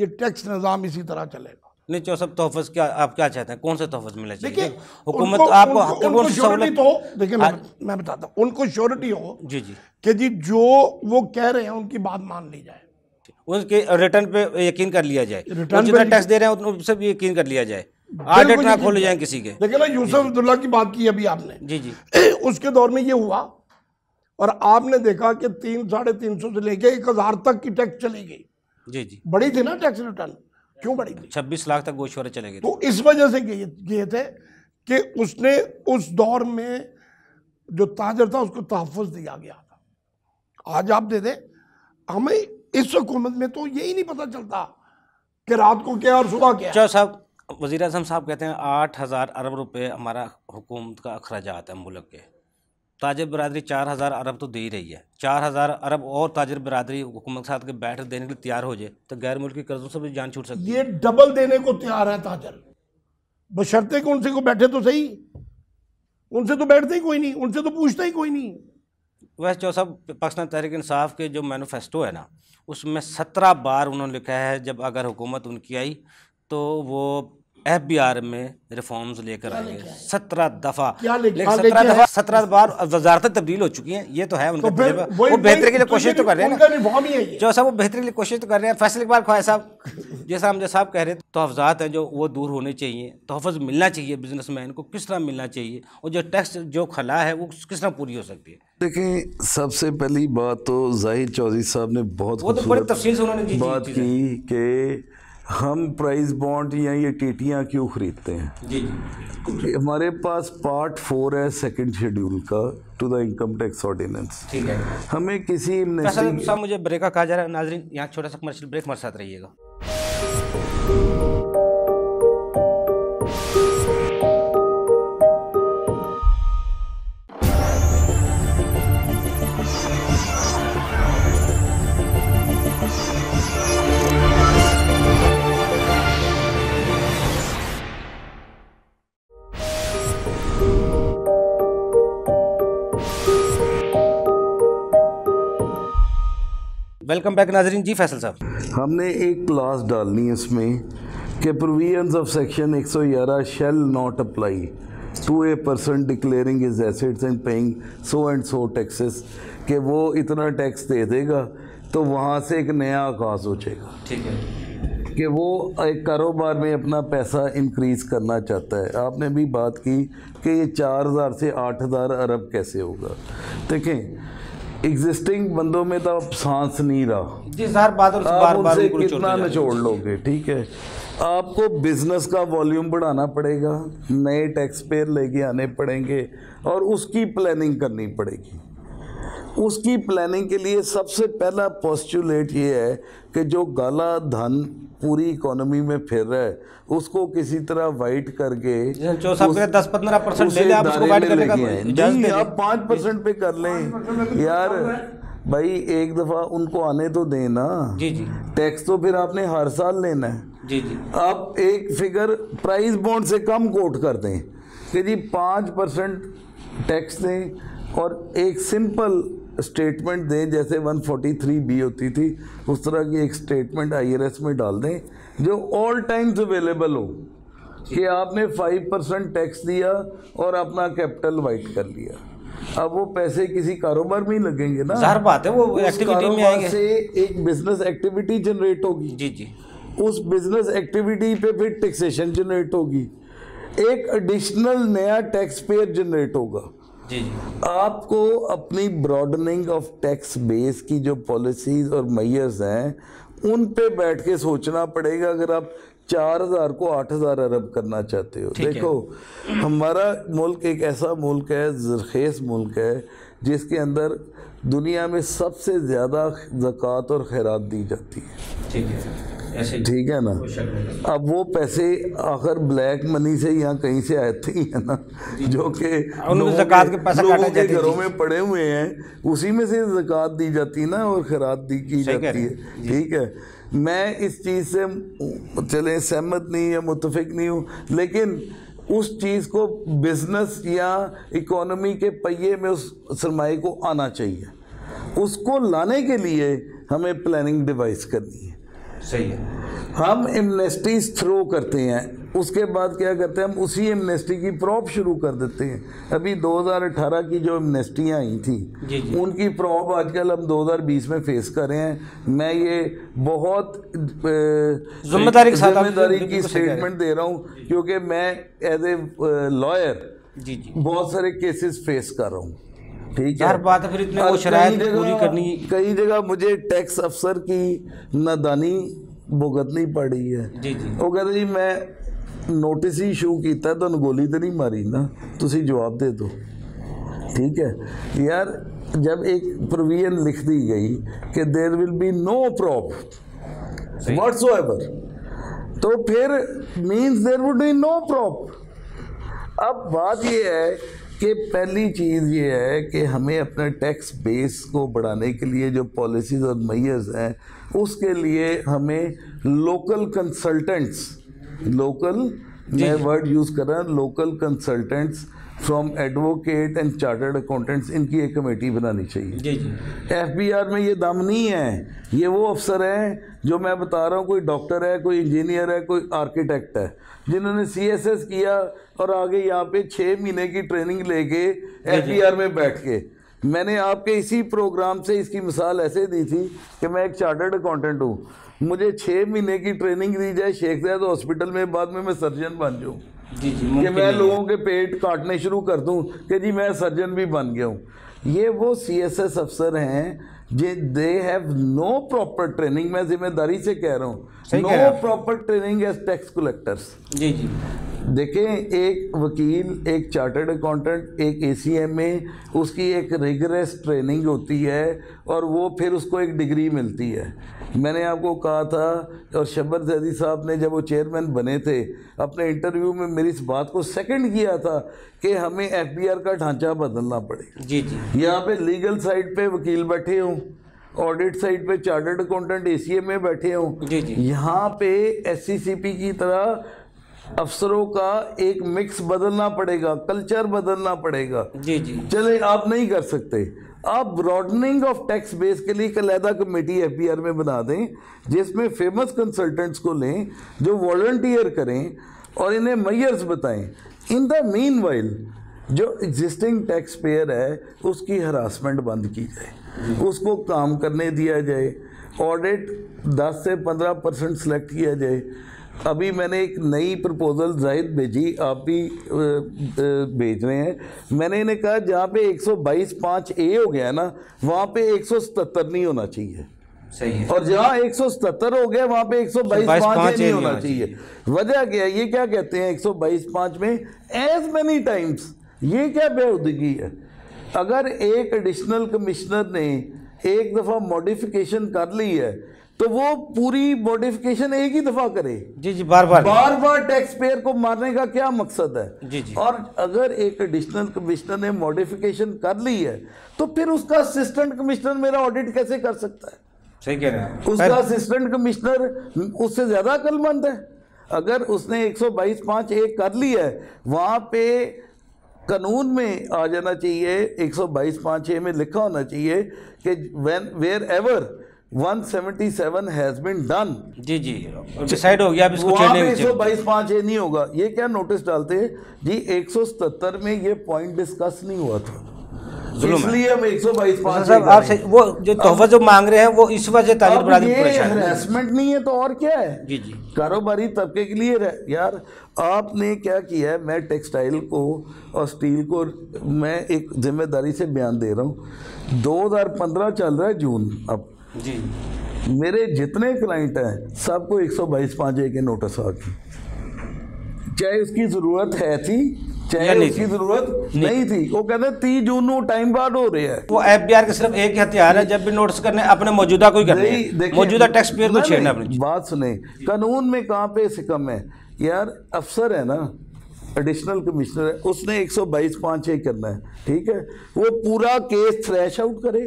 ये टैक्स निज़ाम इसी तरह चलेगा नहीं चौसब तोहफ क्या आप क्या चाहते हैं कौन से तोहफ मिलना चाहिए हुकूमत तो आपको श्योरिटी तो देखिए मैं, हाँ। मैं बताता हूँ उनको श्योरिटी हो जी जी कि जी जो वो कह रहे हैं उनकी बात मान ली जाए उनके रिटर्न पे यकीन कर लिया जाए रिटर्न जितना टैक्स दे रहे हैं उनसे भी यकीन कर लिया जाए ऑडिट ना खोले जाए किसी के देखिए ना यूसुफ अब्दुल्ला की बात की अभी आपने जी जी <clears throat> उसके दौर में ये हुआ और आपने देखा कि तीन साढ़े तीन सौ से लेके एक हजार तक की टैक्स चली गई जी जी बड़ी थी ना टैक्स रिटर्न क्यों बढ़ेगी छब्बीस लाख तक गोश्वर चले गए तो इस वजह से गए थे कि उसने उस दौर में जो ताजर था उसको तहफ़ दिया गया था आज आप दे दें हमें इस हुकूमत में तो यही नहीं पता चलता कि रात को क्या और सुबह क्या चलो साहब वज़ी अजम साहब कहते हैं आठ हज़ार अरब रुपये हमारा हुकूमत का अखराज है मुल्क के ताजर बरदरी चार हज़ार अरब तो दे ही रही है चार हज़ार अरब और ताजर बरदरी हुकूमत के साथ के बैठ देने के लिए तैयार हो जाए तो गैर मुल्की कर्जों से भी जान छूट सकती ये डबल देने को तैयार है ताजर बशर्ते कि उनसे को बैठे तो सही उनसे तो बैठते ही कोई नहीं उनसे तो पूछता ही कोई नहीं वैसे चौ साहब पाकिस्तान तहरीक इंसाफ के जो मैनोफेस्टो है ना उसमें सत्रह बार उन्होंने लिखा है जब अगर हुकूमत उनकी आई तो वो एफ बी आर में रिफॉर्म्स लेकर हाँ, आए सत्रह दफा हाँ, सत्रह दफा सत्रह बार वजारत तब्दील हो चुकी हैं ये तो है उनका तो वो बेहतरी के लिए कोशिश तो कर रहे हैं जो साहब वो बेहतरी के लिए कोशिश तो कर रहे हैं फैसल इकबाल ख्वाह साहब जैसा हम जैसा साहब कह रहे हैं तोहफात हैं जो वो दूर होने चाहिए तहफ़ मिलना चाहिए बिजनेसमैन को किस तरह मिलना चाहिए और जो टैक्स जो खला है वो किस तरह पूरी हो सकती है देखें सबसे पहली बात तो जाहिर चौधरी साहब ने बहुत तो बड़ी तफसील से उन्होंने बात की कि हम प्राइस बॉन्ड या ये टेटियाँ क्यों ख़रीदते हैं जी हमारे पास पार्ट फोर है सेकंड शेड्यूल का to the income tax ordinance ठीक है हमें किसी मुझे ब्रेक का कहा जा रहा है नाजरीन यहाँ छोटा सा कमर्शियल ब्रेक हमारे साथ रहिएगा वेलकम बैक नाजरीन जी फैसल साहब हमने एक क्लास डालनी है इसमें कि provisions of section 111 shall not apply to a person declaring is assets and paying so and so taxes कि वो इतना टैक्स दे देगा तो वहाँ से एक नया आगाज़ हो जाएगा ठीक है कि वो एक कारोबार में अपना पैसा इंक्रीज़ करना चाहता है आपने भी बात की कि ये चार हज़ार से आठ हज़ार अरब कैसे होगा देखें एग्जिस्टिंग बंदों में तो अब सांस नहीं रहा जी सर बार बार कितना निचोड़ लोगे ठीक है आपको बिजनेस का वॉल्यूम बढ़ाना पड़ेगा नए टैक्स पेयर लेके आने पड़ेंगे और उसकी प्लानिंग करनी पड़ेगी उसकी प्लानिंग के लिए सबसे पहला पॉस्टुलेट ये है कि जो गाला धन पूरी इकोनॉमी में फिर रहा है उसको किसी तरह वाइट करके दस पंद्रह परसेंट ले आप उसको वाइट करने का नहीं आप पाँच परसेंट पे कर लें यार भाई एक दफ़ा उनको आने तो देना जी जी टैक्स तो फिर आपने हर साल लेना है जी जी आप एक फिगर प्राइस बॉन्ड से कम कोट कर दें कि जी पाँच परसेंट टैक्स दें और एक सिंपल स्टेटमेंट दें जैसे 143 बी होती थी उस तरह की एक स्टेटमेंट आईआरएस में डाल दें जो ऑल टाइम्स अवेलेबल हो कि आपने 5 परसेंट टैक्स दिया और अपना कैपिटल वाइट कर लिया अब वो पैसे किसी कारोबार में ही लगेंगे ना हर बात है वो एक्टिविटी में आएंगे से एक बिजनेस एक्टिविटी जनरेट होगी जी जी उस बिजनेस एक्टिविटी पे फिर टैक्सेशन जनरेट होगी एक एडिशनल नया टैक्स पेयर जनरेट होगा जी आपको अपनी ब्रॉडनिंग ऑफ टैक्स बेस की जो पॉलिसीज और मैयर्स हैं उन पे बैठ के सोचना पड़ेगा अगर आप चार हज़ार को आठ हज़ार अरब करना चाहते हो देखो हमारा मुल्क एक ऐसा मुल्क है जरखेज़ मुल्क है जिसके अंदर दुनिया में सबसे ज़्यादा जक़ात और खैरात दी जाती है ठीक है ठीक है ना अब वो पैसे आखिर ब्लैक मनी से या कहीं से आते ही है ना जो कि लोगों के घरों में पड़े हुए हैं उसी में से जक़ात दी जाती है ना और खरात दी की जाती है ठीक है मैं इस चीज़ से चले सहमत नहीं या मुतफिक नहीं हूँ लेकिन उस चीज़ को बिजनेस या इकोनॉमी के पहिए में उस सरमाए को आना चाहिए उसको लाने के लिए हमें प्लानिंग डिवाइस करनी है सही है हम एमनेस्टीज थ्रो करते हैं उसके बाद क्या करते हैं हम उसी एमनेस्टी की प्रॉप शुरू कर देते हैं अभी 2018 की जो एमनेस्टियाँ आई थी जी जी। उनकी प्रॉप आजकल हम 2020 में फेस कर रहे हैं मैं ये बहुत जिम्मेदारी जिम्मेदारी की स्टेटमेंट दे रहा हूँ क्योंकि मैं एज ए लॉयर बहुत सारे केसेस फेस कर रहा हूँ ठीक है हर बात फिर इतने वो शरात पूरी करनी कई जगह मुझे टैक्स अफसर की नदानी भुगतनी पड़ी है जी जी वो कहते जी मैं नोटिस ही इशू किया तो गोली तो नहीं मारी ना ਤੁਸੀਂ जवाब दे दो ठीक है यार जब एक प्रोविजन लिख दी गई कि there will be no probe whatsoever फिर means there would be no probe अब बात यह है कि पहली चीज़ ये है कि हमें अपने टैक्स बेस को बढ़ाने के लिए जो पॉलिसीज़ और मैयर्स हैं उसके लिए हमें लोकल कंसल्टेंट्स लोकल मैं वर्ड यूज़ कर रहा हूँ local consultants from advocate and chartered accountants इनकी एक कमेटी बनानी चाहिए एफ बी आर में ये दम नहीं है ये वो अफसर हैं जो मैं बता रहा हूँ कोई डॉक्टर है कोई इंजीनियर है कोई आर्किटेक्ट है जिन्होंने सी एस एस किया और आगे यहाँ पे छः महीने की ट्रेनिंग लेके एफ बी आर में बैठ के मैंने आपके इसी प्रोग्राम से इसकी मिसाल ऐसे दी थी कि मैं एक चार्टर्ड अकाउंटेंट हूँ मुझे छः महीने की ट्रेनिंग दी जाए शेख जैद हॉस्पिटल में बाद में मैं सर्जन बन जाऊँ कि मैं लोगों के पेट काटने शुरू कर दूं कि जी मैं सर्जन भी बन गया हूँ ये वो सी एस एस अफसर हैं जे they have no proper training मैं जिम्मेदारी से कह रहा हूँ no proper training as tax collectors जी जी देखें एक वकील एक चार्टर्ड अकाउंटेंट एक ए में उसकी एक रिगरेस ट्रेनिंग होती है और वो फिर उसको एक डिग्री मिलती है मैंने आपको कहा था और शब्बर जैदी साहब ने जब वो चेयरमैन बने थे अपने इंटरव्यू में मेरी इस बात को सेकंड किया था कि हमें एफबीआर का ढांचा बदलना पड़ेगा जी जी यहाँ पे लीगल साइड पे वकील बैठे हों ऑडिट साइड पे चार्टर्ड अकाउंटेंट ए में बैठे हों यहाँ पे एस की तरह अफसरों का एक मिक्स बदलना पड़ेगा कल्चर बदलना पड़ेगा जी जी चले आप नहीं कर सकते आप ब्रॉडनिंग ऑफ टैक्स बेस के लिए अलहदा कमेटी एफ में बना दें जिसमें फेमस कंसल्टेंट्स को लें जो वॉल्टियर करें और इन्हें मैयर्स बताएं इन द मीन वाइल जो एग्जिस्टिंग टैक्स पेयर है उसकी हरासमेंट बंद की जाए उसको काम करने दिया जाए ऑडिट 10 से 15 परसेंट सेलेक्ट किया जाए अभी मैंने एक नई प्रपोजल जाहिद भेजी आप भी भेज रहे हैं मैंने इन्हें कहा जहाँ पे 122 पाँच ए हो गया है ना वहाँ पे 177 नहीं होना चाहिए सही है और जहाँ 177 हो गया वहाँ पे 122 बाईस पाँच नहीं होना चाहिए वजह क्या है ये क्या कहते हैं 122 पाँच में एज मैनी टाइम्स ये क्या बेहदगी है अगर एक एडिशनल कमिश्नर ने एक दफ़ा मॉडिफिकेशन कर ली है तो वो पूरी मॉडिफिकेशन एक ही दफा करे जी जी बार बार बार बार टैक्स पेयर को मारने का क्या मकसद है जी जी और अगर एक एडिशनल कमिश्नर ने मॉडिफिकेशन कर ली है तो फिर उसका असिस्टेंट कमिश्नर मेरा ऑडिट कैसे कर सकता है सही कह रहे हैं उसका असिस्टेंट कमिश्नर उससे ज्यादा अकलमंद है अगर उसने एक सौ बाईस एक कर ली है वहां पे कानून में आ जाना चाहिए एक सौ बाईस ए में लिखा होना चाहिए कि when wherever 177 has been done जी जी डिसाइड हो गया अब इसको वहाँ पे एक सौ बाईस पाँच ये नहीं होगा ये क्या नोटिस डालते हैं जी 177 में ये पॉइंट डिस्कस नहीं हुआ था इसलिए हम 122 पांच बाईस पाँच अच्छा, साहब आपसे वो जो तोहफा जो मांग रहे हैं वो इस वजह तारीफ बढ़ा दी हैरेसमेंट नहीं है तो और क्या है जी जी कारोबारी तबके के लिए यार आपने क्या किया है मैं टेक्सटाइल को और स्टील को मैं एक जिम्मेदारी से बयान दे रहा हूँ 2015 चल रहा है जून अब जी मेरे जितने क्लाइंट हैं सबको एक सौ बाईस पाँच ए के नोटिस आ गए चाहे उसकी ज़रूरत है थी चाहे उसकी जरूरत नहीं नहीं थी वो कहते तीस जून नो टाइम बाद हो रहे हैं वो एफडीआर के सिर्फ एक हथियार है जब भी नोटिस करने अपने मौजूदा कोई करने मौजूदा टैक्स पेयर को छेड़ना अपने बात सुने कानून में कहाँ पे सिकम है यार अफसर है ना एडिशनल कमिश्नर है उसने एक सौ बाईस पाँच ए करना है ठीक है वो पूरा केस थ्रैश आउट करे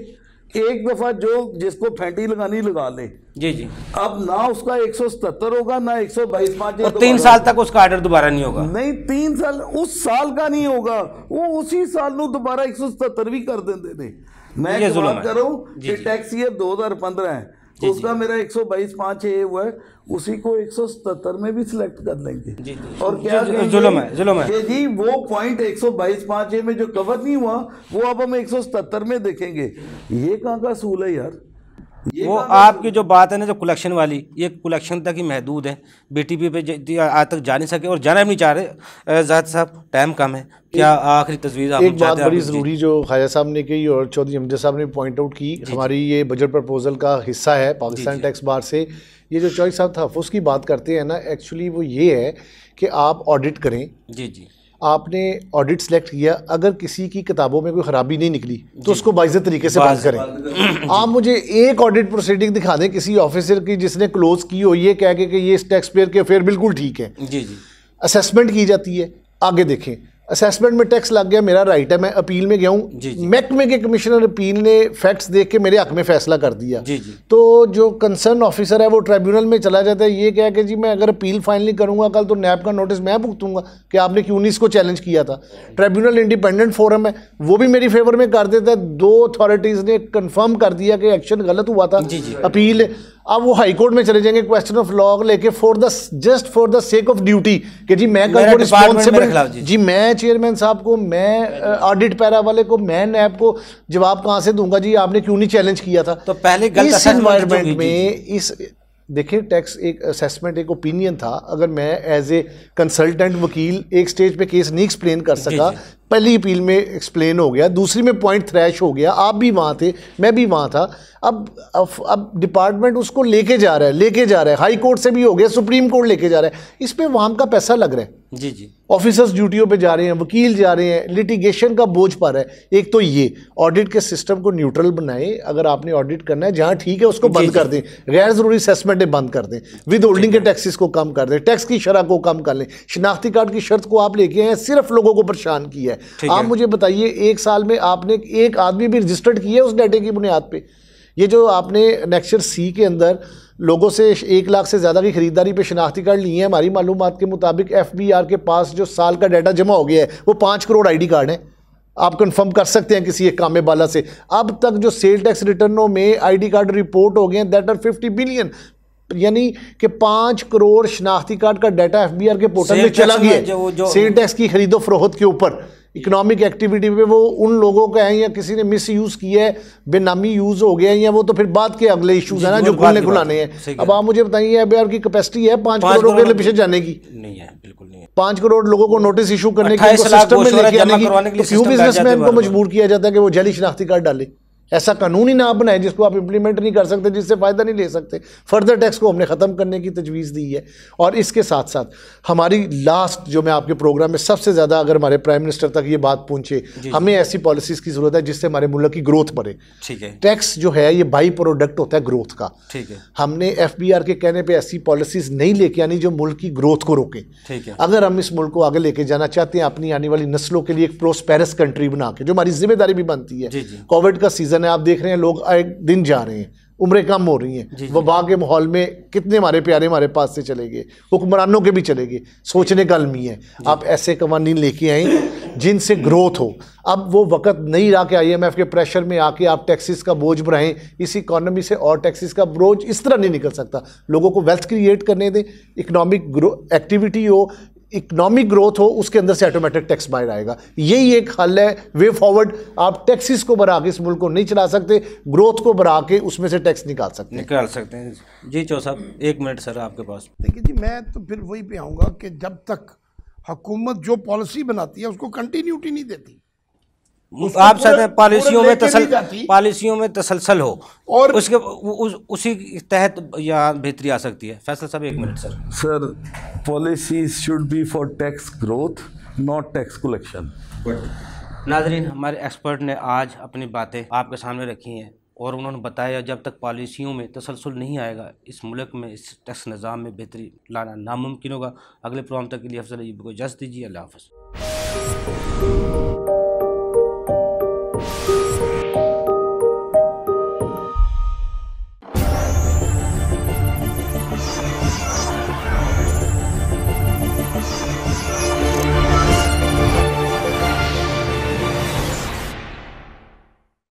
एक दफा जो जिसको फेंटी लगानी लगा ले जी जी अब ना उसका 177 होगा ना 122 सौ बाईस पाँच तीन साल तक उसका आर्डर दोबारा नहीं होगा नहीं तीन साल उस साल का नहीं होगा वो उसी साल नु दोबारा सतर भी कर देंगे ने मैं जवाब कर रहा हूँ टैक्स ईयर 2015 है तो उसका मेरा एक सौ बाईस पाँच ए हुआ है उसी को एक सौ सतर में भी सिलेक्ट कर लेंगे जी, जी, और क्या जुलम है जुलम है जी वो पॉइंट एक सौ बाईस पाँच ए में जो कवर नहीं हुआ वो अब हम एक सौ सतर में देखेंगे ये कहाँ का सूल है यार वो आपकी जो बात है ना जो कलेक्शन वाली ये कलेक्शन तक ही महदूद है बेटी पी पे आज तक जा नहीं सके और जाना भी नहीं चाह रहे जाहिर साहब टाइम कम है क्या आखिरी तस्वीर आप एक बात बड़ी ज़रूरी जो खाजा साहब ने कही और चौधरी अमजद साहब ने पॉइंट आउट की हमारी ये बजट प्रपोजल का हिस्सा है पाकिस्तान टैक्स बार से ये जो चौधरी साहब था उसकी बात करते हैं ना एक्चुअली वो ये है कि आप ऑडिट करें जी जी आपने ऑडिट सेलेक्ट किया अगर किसी की किताबों में कोई ख़राबी नहीं निकली तो उसको बाइज तरीके से बात करें आप मुझे एक ऑडिट प्रोसीडिंग दिखा दें किसी ऑफिसर की जिसने क्लोज की हो ये कह के कि ये इस टैक्स पेयर के अफेयर बिल्कुल ठीक है जी जी असेसमेंट की जाती है आगे देखें असेसमेंट में टैक्स लग गया मेरा राइट है मैं अपील में गया हूँ महकमे के कमिश्नर अपील ने फैक्ट्स देख के मेरे हक में फैसला कर दिया जी जी तो जो कंसर्न ऑफिसर है वो ट्रिब्यूनल में चला जाता है ये क्या कि जी मैं अगर अपील फाइनली करूँगा कल तो नैब का नोटिस मैं भुगतूंगा कि आपने क्यों नहीं इसको चैलेंज किया था ट्रिब्यूनल इंडिपेंडेंट फोरम है वो भी मेरी फेवर में कर देता है दो अथॉरिटीज़ ने कन्फर्म कर दिया कि एक्शन गलत हुआ था अपील अब वो हाई कोर्ट में चले जाएंगे क्वेश्चन ऑफ लॉ लेके for the just for the sake of duty कि जी मैं कल रिस्पॉन्सिबल जी।, जी मैं चेयरमैन साहब को मैं ऑडिट पैरा वाले को मैं नैब को जवाब कहाँ से दूंगा जी आपने क्यों नहीं चैलेंज किया था तो पहले इस तो एनवायरमेंट में इस देखिए टैक्स एक असेसमेंट एक ओपिनियन था अगर मैं एज ए कंसल्टेंट वकील एक स्टेज पे केस नहीं एक्सप्लेन कर सका पहली अपील में एक्सप्लेन हो गया दूसरी में पॉइंट थ्रैश हो गया आप भी वहाँ थे मैं भी वहाँ था अब अब, अब डिपार्टमेंट उसको लेके जा रहा है लेके जा रहा है हाई कोर्ट से भी हो गया सुप्रीम कोर्ट लेके जा रहा है इस पर वहाँ का पैसा लग रहा है जी जी ऑफिसर्स ड्यूटियों पे जा रहे हैं वकील जा रहे हैं लिटिगेशन का बोझ पर है एक तो ये ऑडिट के सिस्टम को न्यूट्रल बनाए अगर आपने ऑडिट करना है जहाँ ठीक है उसको बंद कर दें गैर ज़रूरी असेसमेंटें बंद कर दें विद होल्डिंग के टैक्सेस को कम कर दें टैक्स की शरह को कम कर लें शिनाख्ती कार्ड की शर्त को आप लेके आए सिर्फ लोगों को परेशान किया है आप मुझे बताइए एक साल में आपने एक आदमी भी रजिस्टर्ड किया है उस डाटे की बुनियाद पर ये जो आपने नेक्चर सी के अंदर लोगों से एक लाख से ज़्यादा की ख़रीदारी पे शनाख्ती कार्ड लिए हैं हमारी मालूम के मुताबिक एफ बी आर के पास जो साल का डाटा जमा हो गया है वो पाँच करोड़ आई डी कार्ड है आप कंफर्म कर सकते हैं किसी एक कामे बाला से अब तक जो सेल टैक्स रिटर्नों में डी कार्ड रिपोर्ट हो गए हैं दैट आर फिफ्टी बिलियन यानी कि पाँच करोड़ शनाख्ती कार्ड का डाटा एफ बी आर के पोर्टल में चला गया सेल टैक्स की खरीदो फरोहत के ऊपर इकोनॉमिक एक्टिविटी पे वो उन लोगों का है या किसी ने मिस यूज़ किया है बेनामी यूज़ हो गया है या वो तो फिर बाद के अगले इश्यूज है ना जो खुलने खुलाने हैं अब आप मुझे बताइए अब आपकी कैपेसिटी है पाँच करोड़ के लिए पीछे जाने की नहीं है बिल्कुल नहीं है पाँच करोड़ लोगों को नोटिस इशू करने की सिस्टम में लेके आने की क्यों तो बिजनेसमैन को मजबूर किया जाता है कि वो जली शिनाख्ती कार्ड डाले ऐसा कानून ही ना बनाए जिसको आप इम्प्लीमेंट नहीं कर सकते जिससे फ़ायदा नहीं ले सकते फर्दर टैक्स को हमने ख़त्म करने की तजवीज़ दी है और इसके साथ साथ हमारी लास्ट जो मैं आपके प्रोग्राम में सबसे ज़्यादा अगर हमारे प्राइम मिनिस्टर तक ये बात पहुँचे हमें ऐसी पॉलिसीज़ की ज़रूरत है जिससे हमारे मुल्क की ग्रोथ बढ़े ठीक है टैक्स जो है ये बाई प्रोडक्ट होता है ग्रोथ का ठीक है हमने एफ के कहने पर ऐसी पॉलिसीज़ नहीं लेके आनी जो मुल्क की ग्रोथ को रोके ठीक है अगर हम इस मुल्क को आगे लेके जाना चाहते हैं अपनी आने वाली नस्लों के लिए एक प्रोस्पेरस कंट्री बना के जो हमारी जिम्मेदारी भी बनती है कोविड का सीज़न सीज़न है आप देख रहे हैं लोग आए दिन जा रहे हैं उम्रें कम हो रही हैं वबा के माहौल में कितने हमारे प्यारे हमारे पास से चले गए हुक्मरानों के भी चले गए सोचने का अलमी है आप ऐसे कवानी लेके आए जिनसे ग्रोथ हो अब वो वक्त नहीं रहा कि आईएमएफ के प्रेशर में आके आप टैक्सेस का बोझ बढ़ाएं इस इकॉनमी से और टैक्सेस का बोझ इस तरह नहीं निकल सकता लोगों को वेल्थ क्रिएट करने दें इकनॉमिक एक्टिविटी हो इकोनॉमिक ग्रोथ हो उसके अंदर से ऑटोमेटिक टैक्स बाहर आएगा यही एक हल है वे फॉरवर्ड आप टैक्सेस को बढ़ा के इस मुल्क को नहीं चला सकते ग्रोथ को बढ़ा के उसमें से टैक्स निकाल सकते हैं निकाल सकते हैं जी चो साहब एक मिनट सर आपके पास देखिए जी मैं तो फिर वही पे आऊँगा कि जब तक हुकूमत जो पॉलिसी बनाती है उसको कंटिन्यूटी नहीं देती आप चाहते पॉलिसियों में तसल पॉलिसियों में तसलसल हो और उसके उस, उसी तहत यहाँ बेहतरी आ सकती है फैसला साहब एक minute sir sir policy should be for tax growth not tax collection नाजरीन हमारे एक्सपर्ट ने आज अपनी बातें आपके सामने रखी हैं और उन्होंने बताया जब तक पॉलिसियों में तसलसल नहीं आएगा इस मुल्क में इस टैक्स निज़ाम में बेहतरी लाना नामुमकिन होगा अगले प्रोग्राम तक के लिए अफजल अजीब को इजाज़त दीजिए अल्लाह हाफ